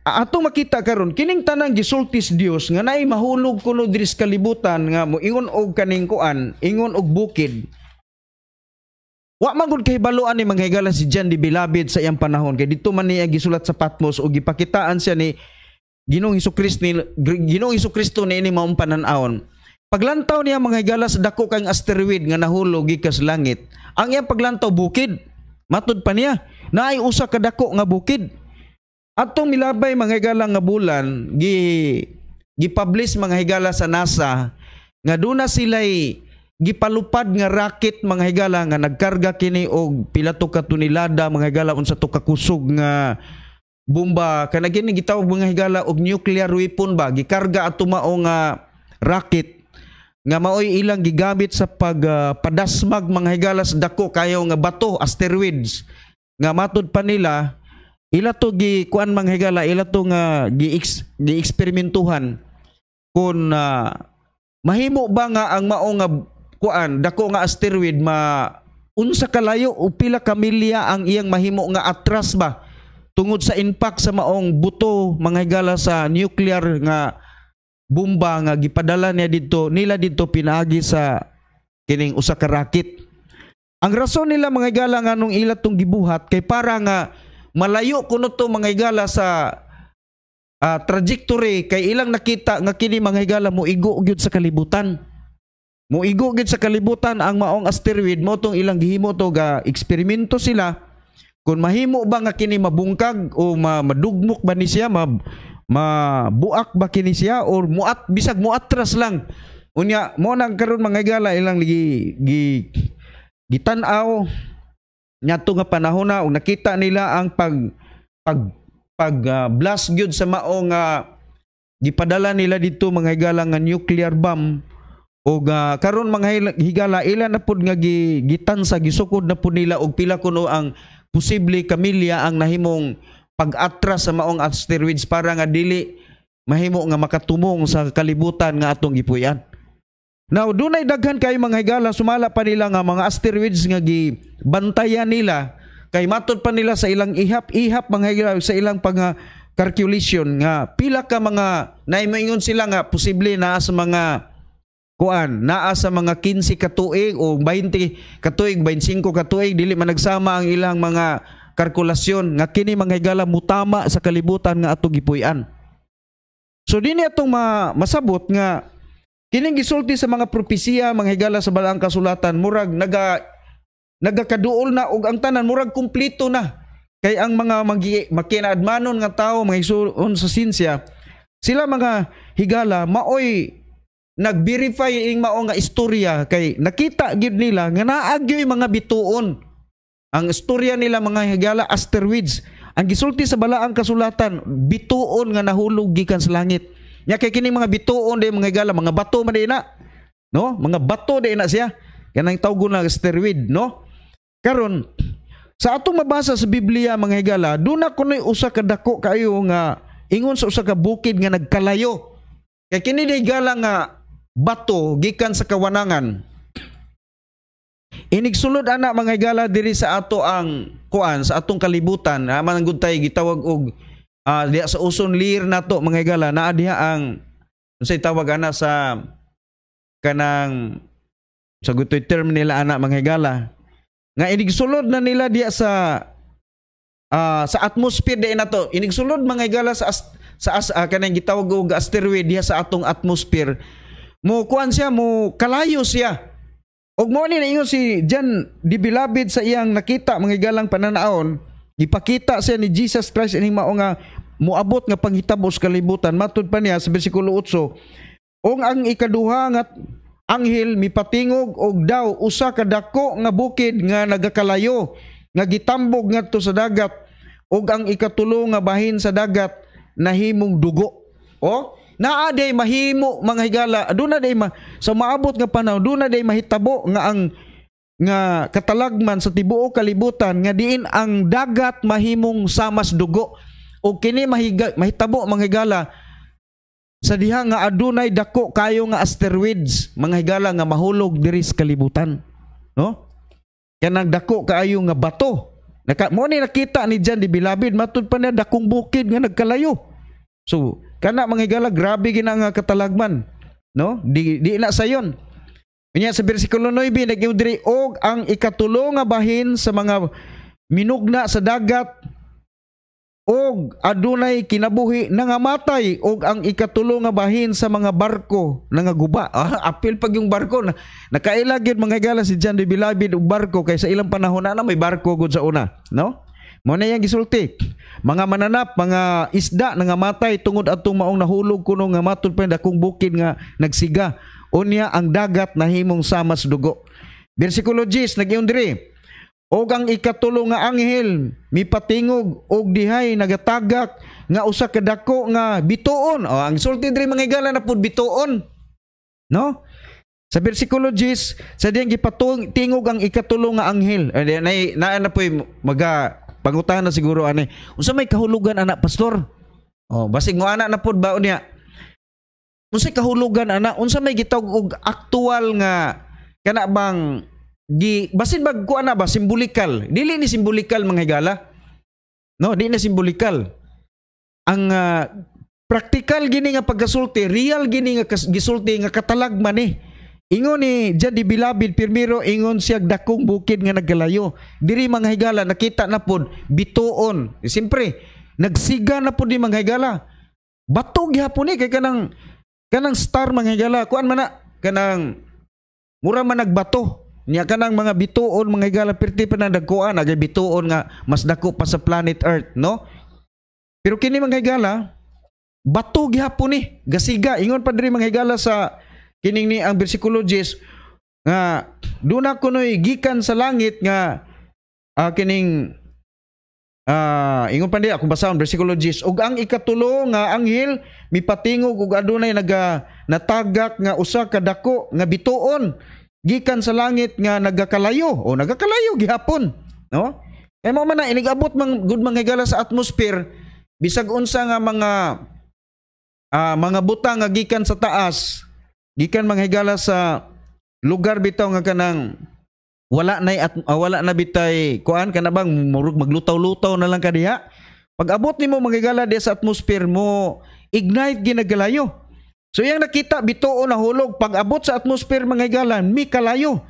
ato makita karon kining tanang gisultis Dios nga nay mahulog kuno diri sa kalibutan nga moingon og kaning kuan ingon og bukid Wa man gud kahibaluan ni manghigala si John di Bilabid sa iyang panahon kay dito man niya gisulat sa Patmos ug gipakitaan siya ni Ginoong Hesukristo ni Ginoong Hesukristo ni ini maong panan-aon. Paglantaw niya manghigala sa dako kang asteroid nga nahulog gikas langit. Ang iyang paglantaw bukid. matud pa niya naay usa ka dako nga bukid. Atong milabay manghigala nga bulan gi gipublish mga higala sa NASA nga duna sila'y gipalupad nga raket mga higala nga nagkarga kini og pila to ka tunilada mga higala unsa to ka kusog nga bomba kana gini gitawag mga higala og nuclear weapon ba gikarga ato mao nga raket nga maoy ilang gigamit sa pagpadasmag ah, uh, mga higala sa dako kayo nga bato asteroids nga matud pa nila ila to gi kuan mga higala ila to nga gi gi eksperimentuhan kun uh, ah, mahimo ba nga ang mao nga kuan dako nga asteroid ma unsa kalayo o pila ka milya ang iyang mahimo nga atras ba tungod sa impact sa maong buto mga higala sa nuclear nga bomba nga gipadala niya dito nila dito pinagi sa kining usa ka rocket ang rason nila mga higala nga nung ila tong gibuhat kay para nga malayo kuno to mga higala sa uh, trajectory kay ilang nakita nga kini mga higala mo igo gyud sa kalibutan Muigo gid sa kalibutan ang maong asteroid mo tong ilang gihimo to ga eksperimento sila kung mahimo ba nga kini mabungkag o ma, madugmok ba ni siya ma, mabuak ba kini siya or muat bisag muatras lang unya mo nang karon mga igala ilang gi, gi gitan-aw nyato nga panahon na nakita nila ang pag pag pag uh, blast gyud sa maong uh, gipadala nila dito mga higala nga nuclear bomb og uh, karon mga higala ila na pud nga gi, sa gisukod na pud nila og pila kuno ang posible kamilya ang nahimong pag-atras sa maong asteroids para nga dili mahimo nga makatumong sa kalibutan nga atong gipuy Now dunay daghan kay mga higala sumala pa nila nga mga asteroids nga gibantayan nila kay matod pa nila sa ilang ihap-ihap mga higala sa ilang pag ah, calculation nga pila ka mga naimingon sila nga posible na sa mga kuan naa sa mga 15 ka tuig o 20 ka tuig 25 ka tuig dili man nagsama ang ilang mga kalkulasyon nga kini manghigala mutama sa kalibutan nga ato gipuy-an so dinhi atong ma masabot nga kining gisulti sa mga propesiya manghigala sa balaang kasulatan murag naga nagakaduol na og ang tanan murag kumpleto na kay ang mga makinaadmanon nga tawo mga isuon sa sinsya sila mga higala maoy nag-verify ing mao nga istorya kay nakita gid nila nga naagyoy mga bituon ang istorya nila mga higala asteroids ang gisulti sa balaang kasulatan bituon nga nahulog gikan sa langit nya kay kining mga bituon day mga higala mga bato man na no mga bato day na siya kanang tawgon na asteroid no karon sa atong mabasa sa Biblia mga higala duna kunoy usa ka dako kayo nga ingon sa usa ka bukid nga nagkalayo kay kini higala nga bato gikan sa kawanangan. Inigsulod ana mga higala diri sa ato ang kuan sa atong kalibutan. Ah, mananggod tayo gitawag og ah, diya sa uson lir nato mga higala naa diha ang unsay itawag ana sa kanang sa gutoy term nila ana mga higala. Nga inigsulod na nila diya sa uh, sa atmosphere diin nato. Inigsulod mga higala sa as, sa as, uh, kanang gitawag og asteroid diya sa atong atmosphere mo kuan siya, mo kalayo siya. Og mo ni naingon si John Dibilabid sa iyang nakita mga galang pananaon, gipakita siya ni Jesus Christ ining mao nga moabot nga panghitabo sa kalibutan. Matud pa niya sa bersikulo 8. Ong ang ikaduha nga anghel mipatingog og daw usa ka dako nga bukid nga nagakalayo nga gitambog ngadto sa dagat ug ang ikatulo nga bahin sa dagat nahimong dugo. O naa day mahimo mga higala aduna day ma sa so, maabot nga panahon aduna day mahitabo nga ang nga katalagman sa tibuok kalibutan nga diin ang dagat mahimong samas dugo o kini mahiga, mahitabo mga higala sa diha nga adunay dako kayo nga asteroids mga higala nga mahulog diri sa kalibutan no kaya nagdako kayo nga bato Naka, mo ni nakita ni Jan di Bilabid matud pa na dakong bukid nga nagkalayo so Kana manghigala grabe gina nga katalagman, no? Di di na sayon. Unya sa bersikulo 9 nag-iudri og ang ikatulo nga bahin sa mga minugna sa dagat og adunay kinabuhi nangamatay og ang ikatulo nga bahin sa mga barko nangaguba ah, apil pag yung barko na nakaila gyud mga gala si John de Bilabid og barko kaysa ilang panahon na, na may barko gud sa una no mo na yang gisulti. Mga mananap, mga isda na nga matay tungod atong maong nahulog kuno nga matod pa dakong bukid nga nagsiga. Unya ang dagat nahimong samas dugo. Bersikulo 10 nagyong diri. Og ang ikatulo nga anghel mipatingog og dihay nagatagak nga usa ka dako nga bituon. O, ang sulti diri mga igala na pud bituon. No? Sa bersikulo 10, sa diyang gipatingog ang ikatulo nga anghel. Na, na, na, na po maga Pangutana siguro ani. Unsa may kahulugan anak pastor? Oh, basig mo anak na pod ba niya? Unsa kahulugan anak? Unsa may gitawag og aktual nga kana bang gi basin bag ko ana ba simbolikal? Dili ni simbolikal mga higala. No, di na simbolikal. Ang uh, ah, practical gini nga pagkasulti, real gini nga gisulti nga katalag man eh Ingon ni Jadi Bilabid Pirmiro ingon siya dakong bukid nga nagalayo. Diri mga higala nakita na pud bituon. E, Siyempre, nagsiga na pud ni mga higala. Bato gihapon ni kay kanang kanang star mga higala kuan man na kanang mura man nagbato. Niya kanang mga bituon mga higala perti pa nagkuan agay bituon nga mas dako pa sa planet Earth, no? Pero kini mga higala bato gihapon ni gasiga ingon pa diri mga higala sa Kining ni ang bersikulo 10 nga duna kunoy gikan sa langit nga uh, kining uh, ingon pa niya kung basahon bersikulo 10 ug ang ikatulo nga anghel mipatingog ug adunay naga natagak nga usa ka dako nga bituon gikan sa langit nga nagakalayo o nagakalayo gihapon no kay mo man na inigabot mang good manghigala sa atmosphere bisag unsa nga mga uh, mga butang nga gikan sa taas gikan manghigala sa lugar bitaw nga kanang wala nay at ah, wala na bitay kuan kana bang murug maglutaw-lutaw na lang kadiha pag abot nimo manghigala di sa atmosphere mo ignite ginagalayo so yang nakita bituo na hulog pag abot sa atmosphere manghigala mi kalayo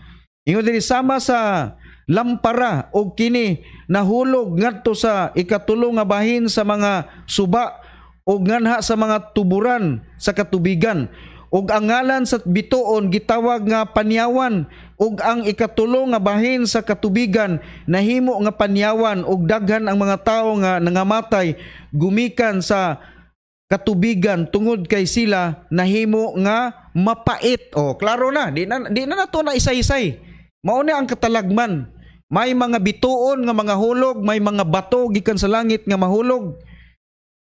ingon diri sama sa lampara og kini nahulog ngadto sa ikatulo nga bahin sa mga suba o nganha sa mga tuburan sa katubigan ug ang ngalan sa bituon gitawag nga panyawan ug ang ikatulo nga bahin sa katubigan nahimo nga panyawan ug daghan ang mga tawo nga nangamatay gumikan sa katubigan tungod kay sila nahimo nga mapait oh klaro na di na di na nato na isa-isay mao na ang katalagman may mga bituon nga mga hulog may mga bato gikan sa langit nga mahulog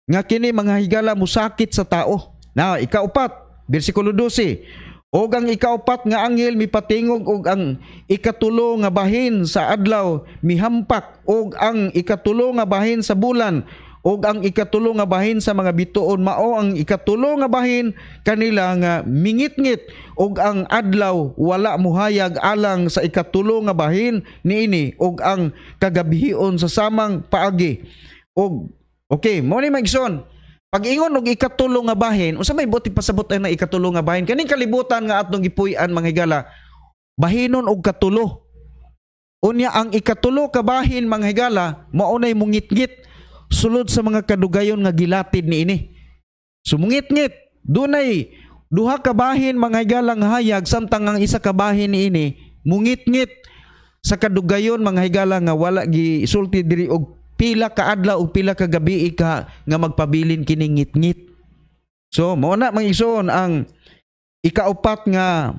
nga kini mga higala musakit sa tao na ikaupat Bersikulo 12. Og ang ikaupat nga anghel mipatingog og ang ikatulo nga bahin sa adlaw mihampak og ang ikatulo nga bahin sa bulan og ang ikatulo nga bahin sa mga bituon mao ang ikatulo nga bahin kanila nga mingitngit og ang adlaw wala muhayag alang sa ikatulo nga bahin niini og ang kagabihon sa samang paagi og okay mo ni Magson pag-ingon og ikatulo nga bahin, unsa may buti pasabot ay na ikatulo nga bahin kaning kalibutan nga atong gipuy-an mga higala, bahinon og katulo. Unya ang ikatulo ka bahin mga higala mao nay mungitngit sulod sa mga kadugayon nga gilatid niini. Sumungitngit dunay duha ka bahin mga higala nga hayag samtang ang isa ka bahin ni niini mungitngit sa kadugayon mga higala nga wala gisulti diri og pila ka adlaw o pila ka gabi ka nga magpabilin kining ngitngit. So mo na mga igsoon ang ikaupat nga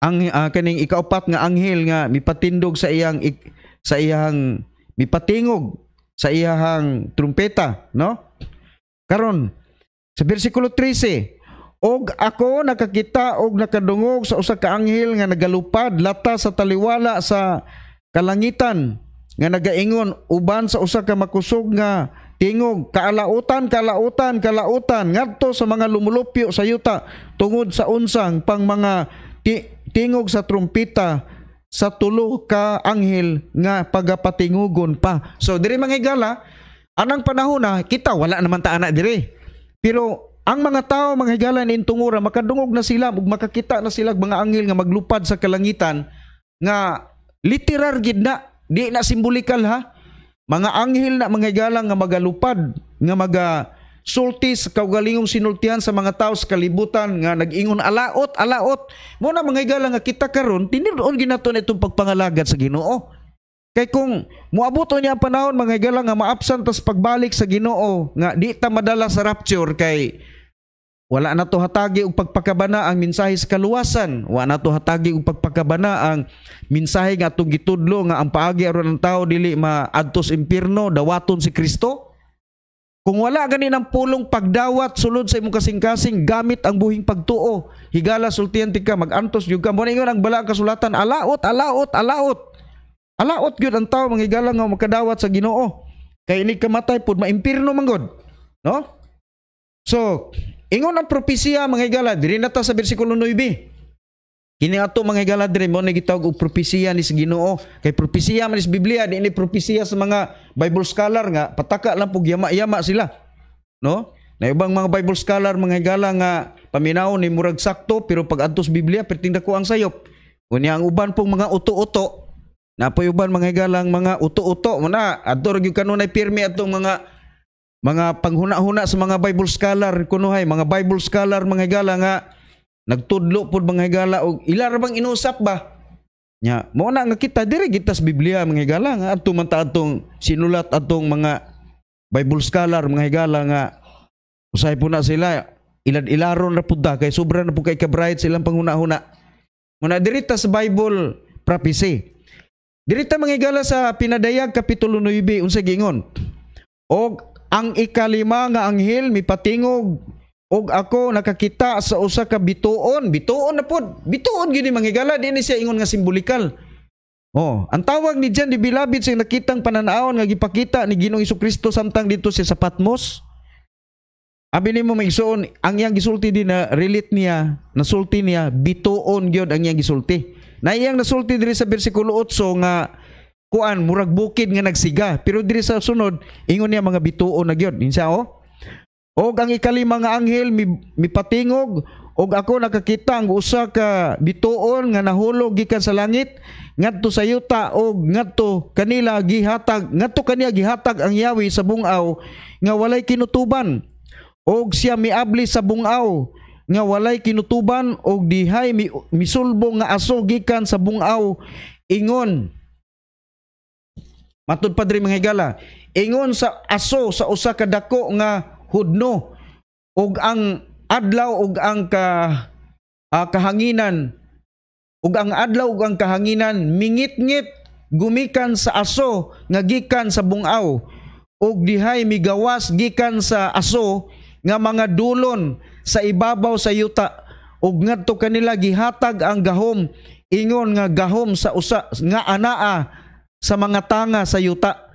ang uh, ah, kaning ikaupat nga anghel nga mipatindog sa iyang ik, sa iyang mipatingog sa iyang trumpeta, no? Karon sa bersikulo 13 Og ako nakakita og nakadungog sa usa ka anghel nga nagalupad lata sa taliwala sa kalangitan nga nagaingon uban sa usa ka makusog nga tingog kalautan kalautan kalautan ngadto sa mga lumulupyo sa yuta tungod sa unsang pang mga tingog sa trumpeta sa tulo ka anghel nga pagapatingugon pa so diri manghigala anang panahon na kita wala naman ta ana diri pero ang mga tao mga higala ni tungura makadungog na sila ug makakita na sila mga anghel nga maglupad sa kalangitan nga literal gid na Di na simbolikal ha. Mga anghel na mga galang nga magalupad, nga maga sulti sa kaugalingong sinultihan sa mga tao sa kalibutan nga nag-ingon alaot alaot mo na mga galang nga kita karon tinuon ginato na itong pagpangalagat sa Ginoo Kay kung muabot niya ang panahon mga higala nga maapsan tas pagbalik sa Ginoo nga di ta madala sa rapture kay wala na to hatagi og pagpakabana ang mensahe sa kaluwasan. Wala na to hatagi og pagpakabana ang mensahe nga atong gitudlo nga ang paagi aron ang tao dili maadtos impierno dawaton si Kristo. Kung wala gani ng pulong pagdawat sulod sa imong kasing-kasing gamit ang buhing pagtuo. Higala sultian tika magantos jud ka. Mo ang bala ang kasulatan alaot alaot alaot. Alaot gyud ang tao mangigala nga makadawat sa Ginoo. Kay ini kamatay pud maimpirno man gud. No? So, Ingon ang propesya mga higala diri nata sa bersikulo 9. Kini ato mga higala diri mo na gitawag og propesya ni sa Ginoo. Kay propesya man sa Biblia di ni propesya sa mga Bible scholar nga pataka lang pug yama-yama sila. No? Na ibang mga Bible scholar mga higala nga paminaw ni murag sakto pero pag adto sa Biblia perting ko ang sayop. Unya ang uban pong mga uto-uto Napoy uban mga ang mga uto-uto mo na adto gyud kanunay pirmi atong mga mga panghuna-huna sa mga Bible scholar kunuhay mga Bible scholar mga higala nga nagtudlo pud mga higala og ila ra bang inusap ba nya mo na nga kita dire gitas Biblia mga higala nga adto man atong sinulat atong mga Bible scholar mga higala nga usay po na sila ilad ilaron ra pud kay sobra na pud kay kabright silang panghuna-huna na dirita sa Bible prophecy dirita mga higala sa pinadayag kapitulo 9 unsa gingon og ang ikalima nga anghel mipatingog og ako nakakita sa usa ka bituon. Bituon na pod. Bituon gyud ni mangigala dinhi siya ingon nga simbolikal. Oh, ang tawag ni John Dibilabit sa nakitang pananaon nga gipakita ni Ginoong Kristo samtang dito siya sa Patmos. Abi nimo maigsuon ang iyang gisulti din na relate niya, nasulti niya bituon gyud ang iyang gisulti. Na iyang nasulti diri sa bersikulo 8 nga kuan murag bukid nga nagsiga pero diri sa sunod ingon niya mga bituon na gyud insa o oh? og ang ikalima nga anghel mipatingog og ako nakakita ang usa ka bituon nga nahulog gikan sa langit ngadto sa yuta og ngadto kanila gihatag ngadto kaniya gihatag ang yawi sa bungaw nga walay kinutuban og siya miabli sa bungaw nga walay kinutuban og dihay misulbong nga aso gikan sa bungaw ingon Matod pa diri mga higala, ingon sa aso sa usa ka dako nga hudno ug ang adlaw ug ang ka uh, kahanginan ug ang adlaw ug ang kahanginan mingit-ngit gumikan sa aso nga gikan sa bungaw ug dihay migawas gikan sa aso nga mga dulon sa ibabaw sa yuta ug ngadto kanila gihatag ang gahom ingon nga gahom sa usa nga anaa sa mga tanga sa yuta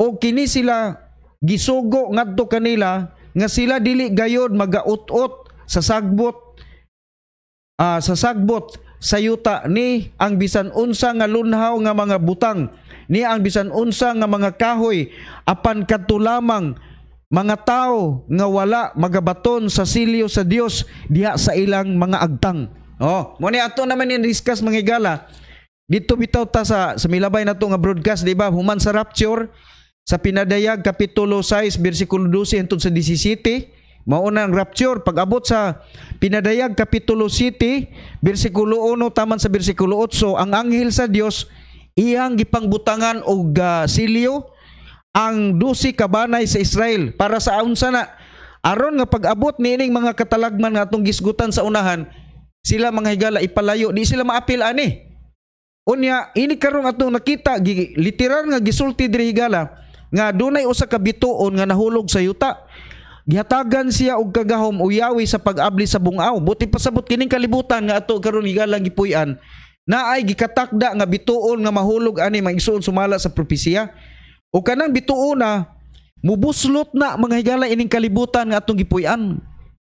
o kini sila gisugo ngadto kanila nga sila dili gayod magaut ot sa sagbot uh, sa sagbot sa yuta ni ang bisan unsa nga lunhaw nga mga butang ni ang bisan unsa nga mga kahoy apan kadto lamang mga tao nga wala magabaton sa silyo sa Dios diha sa ilang mga agtang oh mo ni ato naman ni discuss mga higala dito bitaw ta sa, sa milabay na to nga broadcast, di ba? Human sa rapture, sa pinadayag, kapitulo 6, versikulo 12, hantod sa 17, mauna ang rapture. Pag-abot sa pinadayag, kapitulo 7, versikulo 1, taman sa versikulo 8, ang anghel sa Dios, iyang gipangbutangan og uh, silyo, ang 12 kabanay sa Israel para sa unsa na aron nga pag-abot niining mga katalagman nga atong gisgutan sa unahan sila mga higala ipalayo di sila maapil ani Unya ini karong atong nakita gi, literal nga gisulti diri higala nga dunay usa ka bituon nga nahulog sa yuta. Gihatagan siya og kagahom uyawi sa pag-abli sa bungaw. Buti pasabot kining kalibutan nga ato karon higala gipuy-an naay gikatakda nga bituon nga mahulog ani maigsuon sumala sa propesya. O kanang bituon na mubuslot na mga higala ining kalibutan nga atong gipuy-an.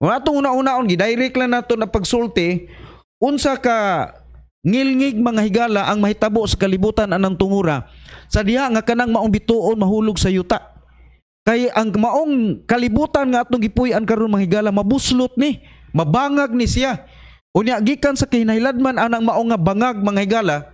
Mga atong una-unaon gidirect lang nato na pagsulti unsa ka Ngilngig mga higala ang mahitabo sa kalibutan anang tungura. Sa diha nga kanang maong bituon mahulog sa yuta. Kay ang maong kalibutan nga atong gipuy-an karon mga higala mabuslot ni, mabangag ni siya. Unya gikan sa kahinahidlan anang maong nga bangag mga higala,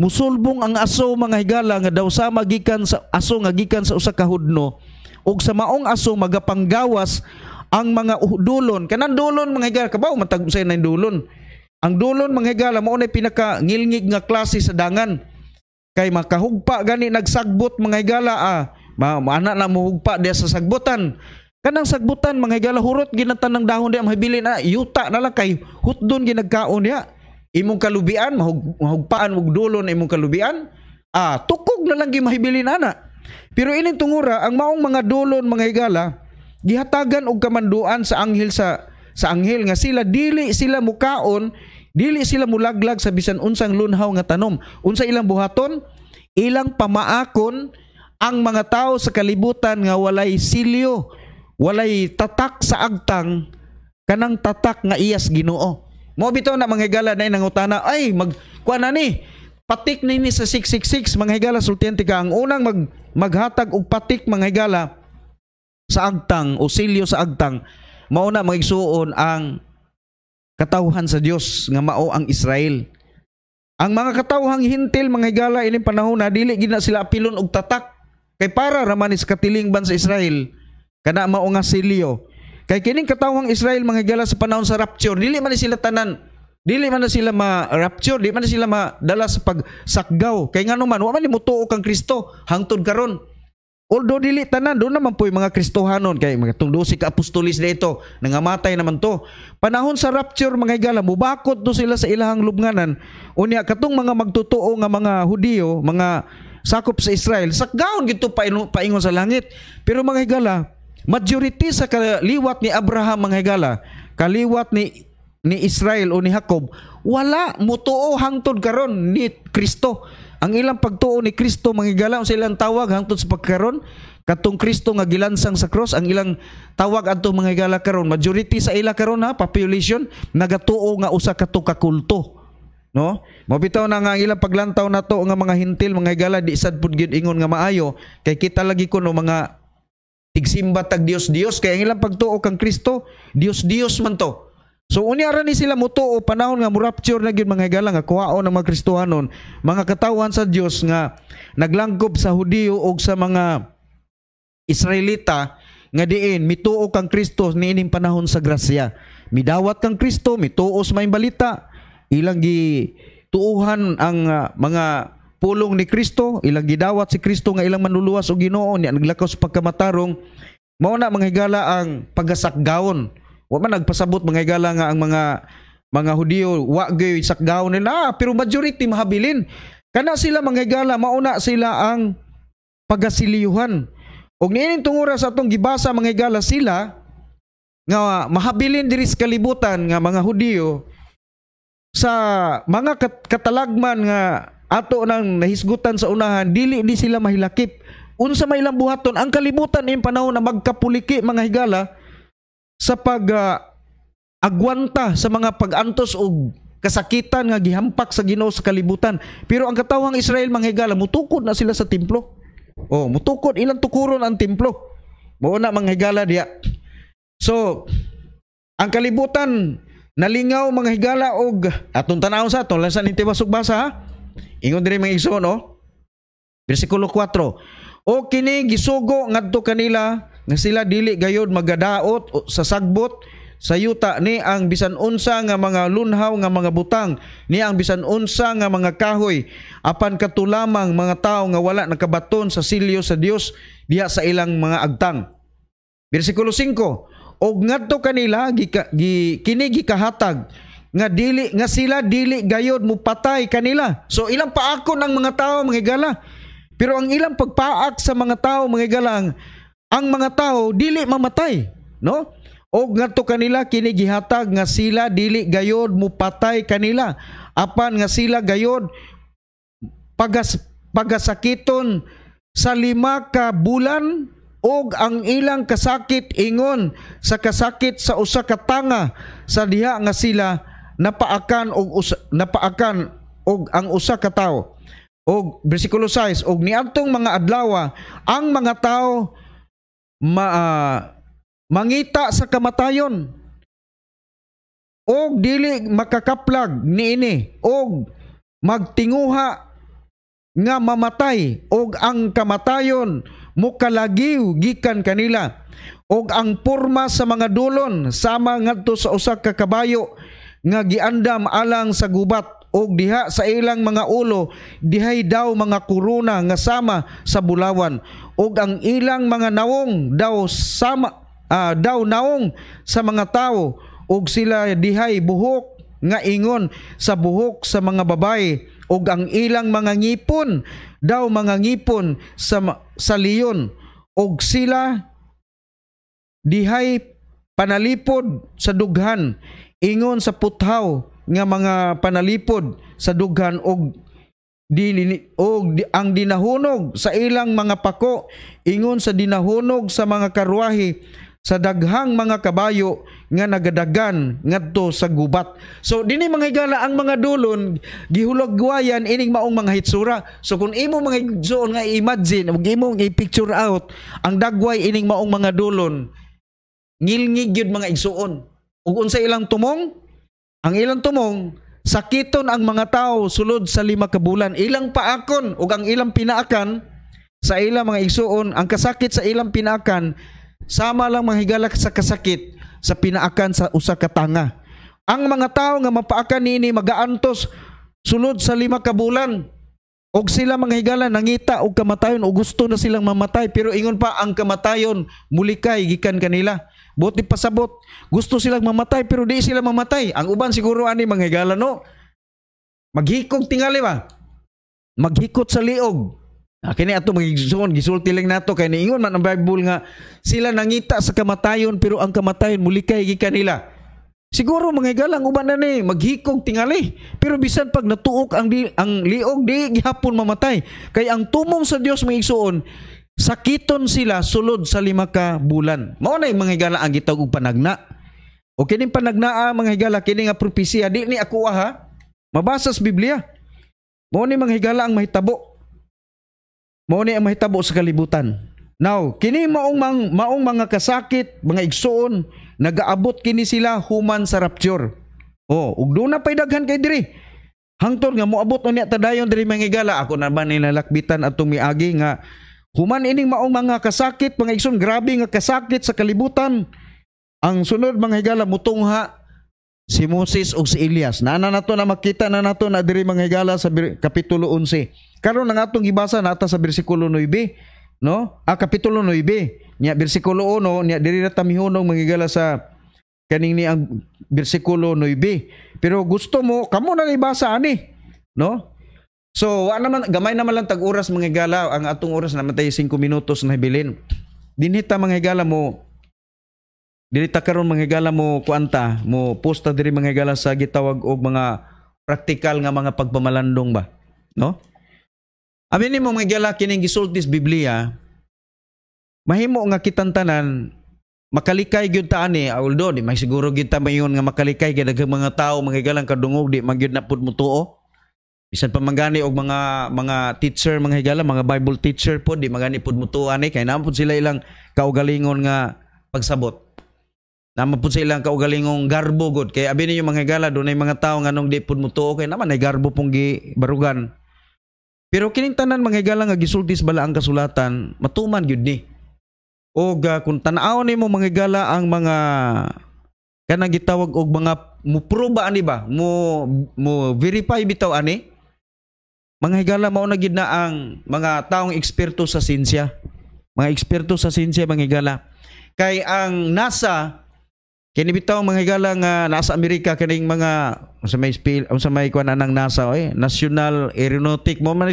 musulbong ang aso mga higala nga daw sama gikan sa aso nga gikan sa usa ka hudno ug sa maong aso magapanggawas ang mga dulon. Kanang dulon mga higala kabaw matag sa dulon ang dulon manghigala mao nay pinaka ngilngig nga klase sa dangan. Kay makahugpa gani nagsagbot mga higala ah, ma ana na mo hugpa diya sa sagbutan. Kanang sagbutan higala hurot ginatan ng dahon diya mahibilin na ah, yuta na lang kay hutdon ginagkaon niya. Imong kalubian mahug, mahugpaan og dulon imong kalubian. Ah, tukog na lang gi gimahibilin ana. Pero ining tungura ang maong mga dulon mga higala gihatagan og kamanduan sa anghel sa sa anghel nga sila dili sila mukaon, dili sila mulaglag sa bisan unsang lunhaw nga tanom. Unsa ilang buhaton? Ilang pamaakon ang mga tao sa kalibutan nga walay silyo, walay tatak sa agtang kanang tatak nga iyas Ginoo. Mo bitaw na manghigala na nangutana ay mag kuan na ni patik na ni sa 666 manghigala sultiente ka ang unang mag maghatag og patik manghigala sa agtang o silyo sa agtang mao na magigsuon ang katauhan sa Dios nga mao ang Israel. Ang mga katawhang hintil mga higala ining panahon na dili gid sila apilon og tatak kay para raman is katiling ban sa Israel kana mao nga silyo. Kay kining katawhang Israel mga higala sa panahon sa rapture dili man sila tanan dili man na sila ma-rapture, dili man na sila madala sa pagsakgaw. Kay nga naman, wa man ni mutuo kang Kristo hangtod karon. Although dili tanan do naman po mga Kristohanon kay mga tung si ka apostolis dito nangamatay naman to. Panahon sa rapture mga higala mubakot do sila sa ilahang lubnganan unya katong mga magtotoo nga mga Hudiyo mga sakop sa Israel sakgaon gito paingon sa langit. Pero mga higala majority sa kaliwat ni Abraham mga higala kaliwat ni ni Israel o ni Jacob wala mutuo hangtod karon ni Kristo ang ilang pagtuo ni Kristo mangigalaw sa ilang tawag hangtod sa pagkaron katong Kristo nga gilansang sa cross ang ilang tawag adto mangigala karon. Majority sa ila karon ha population nagatuo nga usa ka ka kulto. No? Mabitaw na nga ang ilang paglantaw nato nga mga hintil mangigala di sad pud gyud ingon nga maayo kay kita lagi kuno mga tigsimba tag Dios Dios kay ang ilang pagtuo kang Kristo Dios Dios man to. So unya ni sila muto o panahon nga murapture na gyud mga higala nga kuhaon ang mga Kristohanon, mga katawhan sa Dios nga naglangkob sa Hudiyo og sa mga Israelita nga diin mituo kang Kristo niining panahon sa grasya. Midawat kang Kristo, mituos may balita. Ilang gi tuuhan ang uh, mga pulong ni Kristo, ilang gidawat si Kristo nga ilang manluluwas og Ginoo niya naglakaw sa pagkamatarong. Mao na mga higala ang pagkasakgawon Wa man nagpasabot mga higala nga ang mga mga Hudiyo wa gay sakgaw nila ah, pero majority mahabilin. Kana sila mga higala mauna sila ang pagasilihan. Og niining tungura sa atong gibasa mga higala sila nga mahabilin diri sa kalibutan nga mga Hudiyo sa mga kat- katalagman nga ato nang nahisgutan sa unahan dili di sila mahilakip unsa may ilang buhaton ang kalibutan in panahon na magkapuliki mga higala sa pag uh, agwanta sa mga pagantos og kasakitan nga gihampak sa Ginoo sa kalibutan. Pero ang katawang Israel manghigala mutukod na sila sa templo. Oh, mutukod ilang tukuron ang templo. Mao na manghigala diya. So, ang kalibutan nalingaw manghigala og atong tanaw sa to lansa ni tibasog basa ha. Ingon diri mga igsoon oh. Bersikulo 4. O kini gisugo ngadto kanila nga sila dili gayod magadaot sa sagbot sa yuta ni ang bisan unsa nga mga lunhaw nga mga butang ni ang bisan unsa nga mga kahoy apan katulamang mga tawo nga wala nakabaton sa silyo sa Dios diha sa ilang mga agtang bersikulo 5 og ngadto kanila kini gikahatag nga dili nga sila dili gayod mupatay kanila so ilang paakon ang mga tawo mga igala pero ang ilang pagpaak sa mga tao mga igalang ang mga tao dili mamatay, no? O ngadto kanila kinigihatag nga sila dili gayod mupatay kanila apan nga sila gayod pagas pagasakiton sa lima ka bulan og ang ilang kasakit ingon sa kasakit sa usa ka tanga sa diha nga sila napaakan og napaakan og ang usa ka tawo og bersikulo 6 og niadtong mga adlaw ang mga tao ma, uh, mangita sa kamatayon o dili makakaplag niini o magtinguha nga mamatay o ang kamatayon mukalagiw gikan kanila o ang porma sa mga dulon sama ngadto sa usak ka kabayo nga giandam alang sa gubat og diha sa ilang mga ulo dihay daw mga kuruna nga sama sa bulawan og ang ilang mga nawong daw sama uh, daw naong sa mga tao og sila dihay buhok nga ingon sa buhok sa mga babae og ang ilang mga ngipon daw mga ngipon sa sa leyon og sila dihay panalipod sa dughan ingon sa puthaw nga mga panalipod sa dughan og dilini og di, ang dinahunog sa ilang mga pako ingon sa dinahunog sa mga karwahe sa daghang mga kabayo nga nagadagan ngadto sa gubat. So dinhi mga higala ang mga dulon gihulog guwayan ining maong mga hitsura. So kung imo mga igsoon nga imagine ug imo i-picture out ang dagway ining maong mga dulon ngilngig gyud mga igsuon Ug unsa ilang tumong ang ilang tumong, sakiton ang mga tao sulod sa lima kabulan. Ilang paakon ug ang ilang pinaakan sa ilang mga igsuon, ang kasakit sa ilang pinaakan, sama lang mahigalak sa kasakit sa pinaakan sa usa ka tanga. Ang mga tao nga mapaakan nini magaantos sulod sa lima kabulan og sila mga higala nangita og kamatayon o gusto na silang mamatay pero ingon pa ang kamatayon mulikay gikan kanila Buti pasabot. Gusto silang mamatay pero di sila mamatay. Ang uban siguro ani manghigala no. Maghikog tingali ba? Maghikot sa liog. Ah, kini ato magigsoon gisulti lang nato kay niingon man ang Bible nga sila nangita sa kamatayon pero ang kamatayon muli kay gikan nila. Siguro manghigala ang uban ani maghikog tingali pero bisan pag natuok ang ang liog di gihapon mamatay kay ang tumong sa Dios maigsoon sakiton sila sulod sa lima ka bulan. Mao na mga higala ang gitawag og panagna. O kining panagnaa ah, mga higala kini nga propesya di ni ako ah, ha. Mabasa sa Biblia. Mao ni mga higala ang mahitabo. Mao ni ang mahitabo sa kalibutan. Now, kini maong mang, maong mga kasakit, mga igsoon, nagaabot kini sila human sa rapture. Oh, ug na pay daghan kay diri. Hangtod nga moabot unya tadayon diri mga higala ako na ba nilalakbitan atong miagi nga Human ining maong mga kasakit, mga igsoon, grabe nga kasakit sa kalibutan. Ang sunod mga higala, mutungha si Moses o si Elias. Naana na to na makita na nato na diri mga higala sa kapitulo 11. Karon na nga itong gibasa nata sa bersikulo 9, no? Ah, kapitulo 9. Nya bersikulo 1, niya diri na mihunong mga higala sa kaning ni ang bersikulo 9. Pero gusto mo, kamo na ibasa ani, no? So, ano man, gamay naman lang tag-oras mga higala. Ang atong oras na matay 5 minutos na hibilin. Dinita mga higala mo, dinita karon mga higala mo kuanta, mo posta diri mga higala sa gitawag og mga praktikal nga mga pagpamalandong ba? No? Amin ni mo mga higala, kining gisultis Biblia, mahimo nga kitantanan, makalikay gyud ta ani although di may siguro gyud ta mayon nga makalikay gyud mga tao mga galang kadungog di magyud na pud mo tuo bisan pa mangani og mga mga teacher mga higala mga Bible teacher po di magani pud mutuan ni eh. kay naman sila ilang kaugalingon nga pagsabot naman pud sa ilang kaugalingong garbo gud kay abi ninyo mga higala dunay mga tawo nga nung di pud mutuo kay naman ay garbo pong gi barugan pero kining tanan mga higala nga gisultis bala ang kasulatan matuman gyud ni O uh, ah, kung tan ni mo mga higala ang mga kanang gitawag og mga mupruba ani ba mo mo verify bitaw ani mga higala mao na gid na ang mga taong eksperto sa sinsya. Mga eksperto sa sinsya mga higala. Kay ang NASA kini bitaw mga higala nga nasa Amerika kining mga sa may spill sa may kuan anang NASA oy, National Aeronautic mo man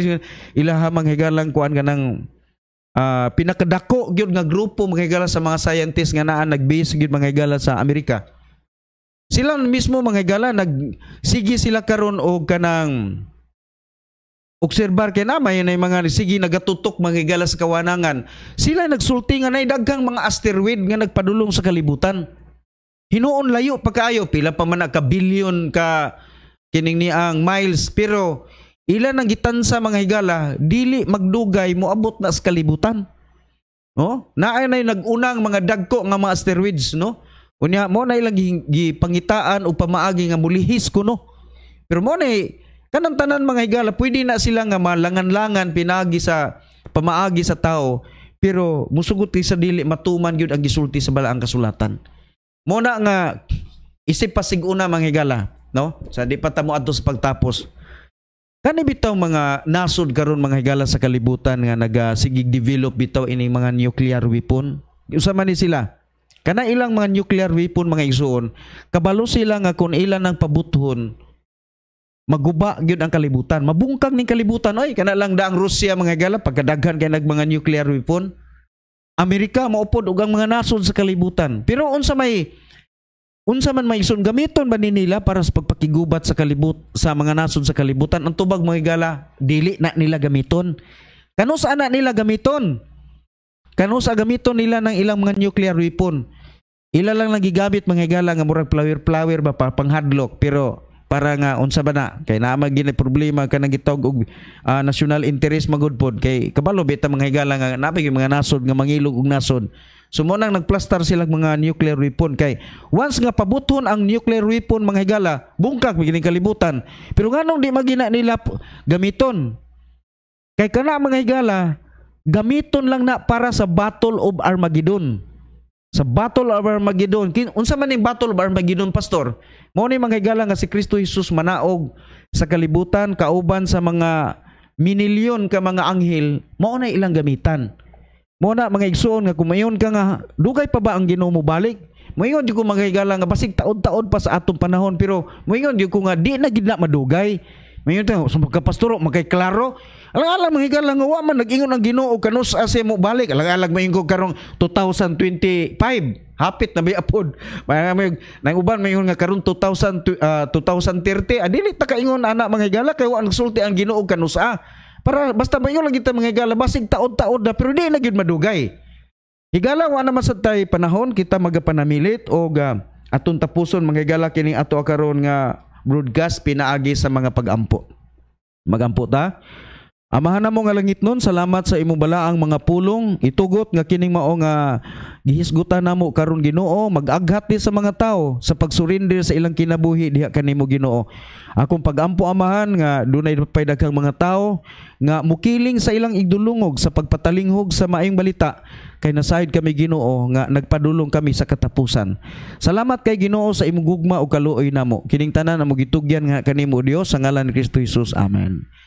ilaha mga higalang kuan kanang uh, ah, pinakadako gyud nga grupo mga higala sa mga scientist nga naa nagbase gyud mga higala sa Amerika. Sila mismo mga higala nag sige sila karon og kanang Obserbar kay na may nay mga sige nagatutok mga higala sa kawanangan. Sila nagsulti nga nay daghang mga asteroid nga nagpadulong sa kalibutan. Hinuon layo pa kaayo pila pa man ka billion ka kining ni ang miles pero ila nang gitansa mga higala dili magdugay moabot na sa kalibutan. No? Naay nay nagunang mga dagko nga mga asteroids no. Unya mo na ilang gipangitaan o pamaagi nga mulihis kuno. Pero mo nay Kanang tanan mga higala, pwede na sila nga malangan-langan pinagi sa pamaagi sa tao, pero musugot sa dili matuman yun ang gisulti sa balaang kasulatan. Mo nga isip pa siguna mga higala, no? Sa di pa tamo adto sa pagtapos. Kani bitaw mga nasod karon mga higala sa kalibutan nga nagasigig develop bitaw ini mga nuclear weapon. Usa ni sila. Kana ilang mga nuclear weapon mga igsoon, kabalo sila nga kun ilan ang pabuthon maguba gyud ang kalibutan mabungkag ning kalibutan oy kana lang daang Rusya mga gala pagkadaghan kay nagmanga nuclear weapon Amerika maupod og ang mga nasod sa kalibutan pero unsa may Unsa man may isun gamiton ba ni nila para sa pagpakigubat sa kalibut sa mga nasod sa kalibutan ang tubag mga gala dili na nila gamiton. Kano sa ana nila gamiton? Kano sa gamiton nila ng ilang mga nuclear weapon? Ila lang nagigamit mga gala nga murag flower flower ba pa panghadlok pero para nga unsa ba na kay naa magin problema kanang gitawag og uh, ah, national interest magudpod kay kabalo bita mga higala nga napay mga nasod nga mangilog og nasod so mo nang nagplastar sila mga nuclear weapon kay once nga pabuton ang nuclear weapon mga higala bungkak bigining kalibutan pero nganong di magina nila gamiton kay kana mga higala gamiton lang na para sa battle of Armageddon sa Battle of Armageddon. Kin unsa man ning Battle of Armageddon, pastor? Mao ni manghigala nga si Kristo Jesus manaog sa kalibutan kauban sa mga minilyon ka mga anghel, mao na ilang gamitan. Mao na mga igsoon nga kumayon ka nga dugay pa ba ang Ginoo mo balik? Moingon jud ko manghigala nga basig taod-taod pa sa atong panahon pero moingon jud ko nga di na gid na madugay. Mayon ta sa so, pagkapasturo, magkay klaro, Alang-alang mangigal lang wa man nagingon ang Ginoo kanus ase mo balik. Alang-alang maingo karong 2025. Hapit na may apod. May nang uban mayon nga karon 2000 2030 adili ta kaingon ana mangigala kay wa nagsulti ang Ginoo kanus a. Ah. Para basta mayon lang kita mangigala basig taod-taod na pero di na gyud madugay. Higala wa naman sa tay panahon kita magapanamilit o uh, ah, atong tapuson manggagala kining ato karon nga broadcast pinaagi sa mga pagampo. Magampo ta Amahan mo nga langit nun, salamat sa imong balaang mga pulong, itugot nga kining mao nga gihisgutan namo karon Ginoo, mag-aghat di sa mga tao sa pagsurinder sa ilang kinabuhi diha kanimo Ginoo. Akong pagampo amahan nga dunay pay daghang mga tao nga mukiling sa ilang igdulungog sa pagpatalinghog sa maayong balita kay nasayod kami Ginoo nga nagpadulong kami sa katapusan. Salamat kay Ginoo sa imong gugma ug kaluoy namo. Kining tanan ang gitugyan nga kanimo Dios sa ngalan ni Kristo Hesus. Amen.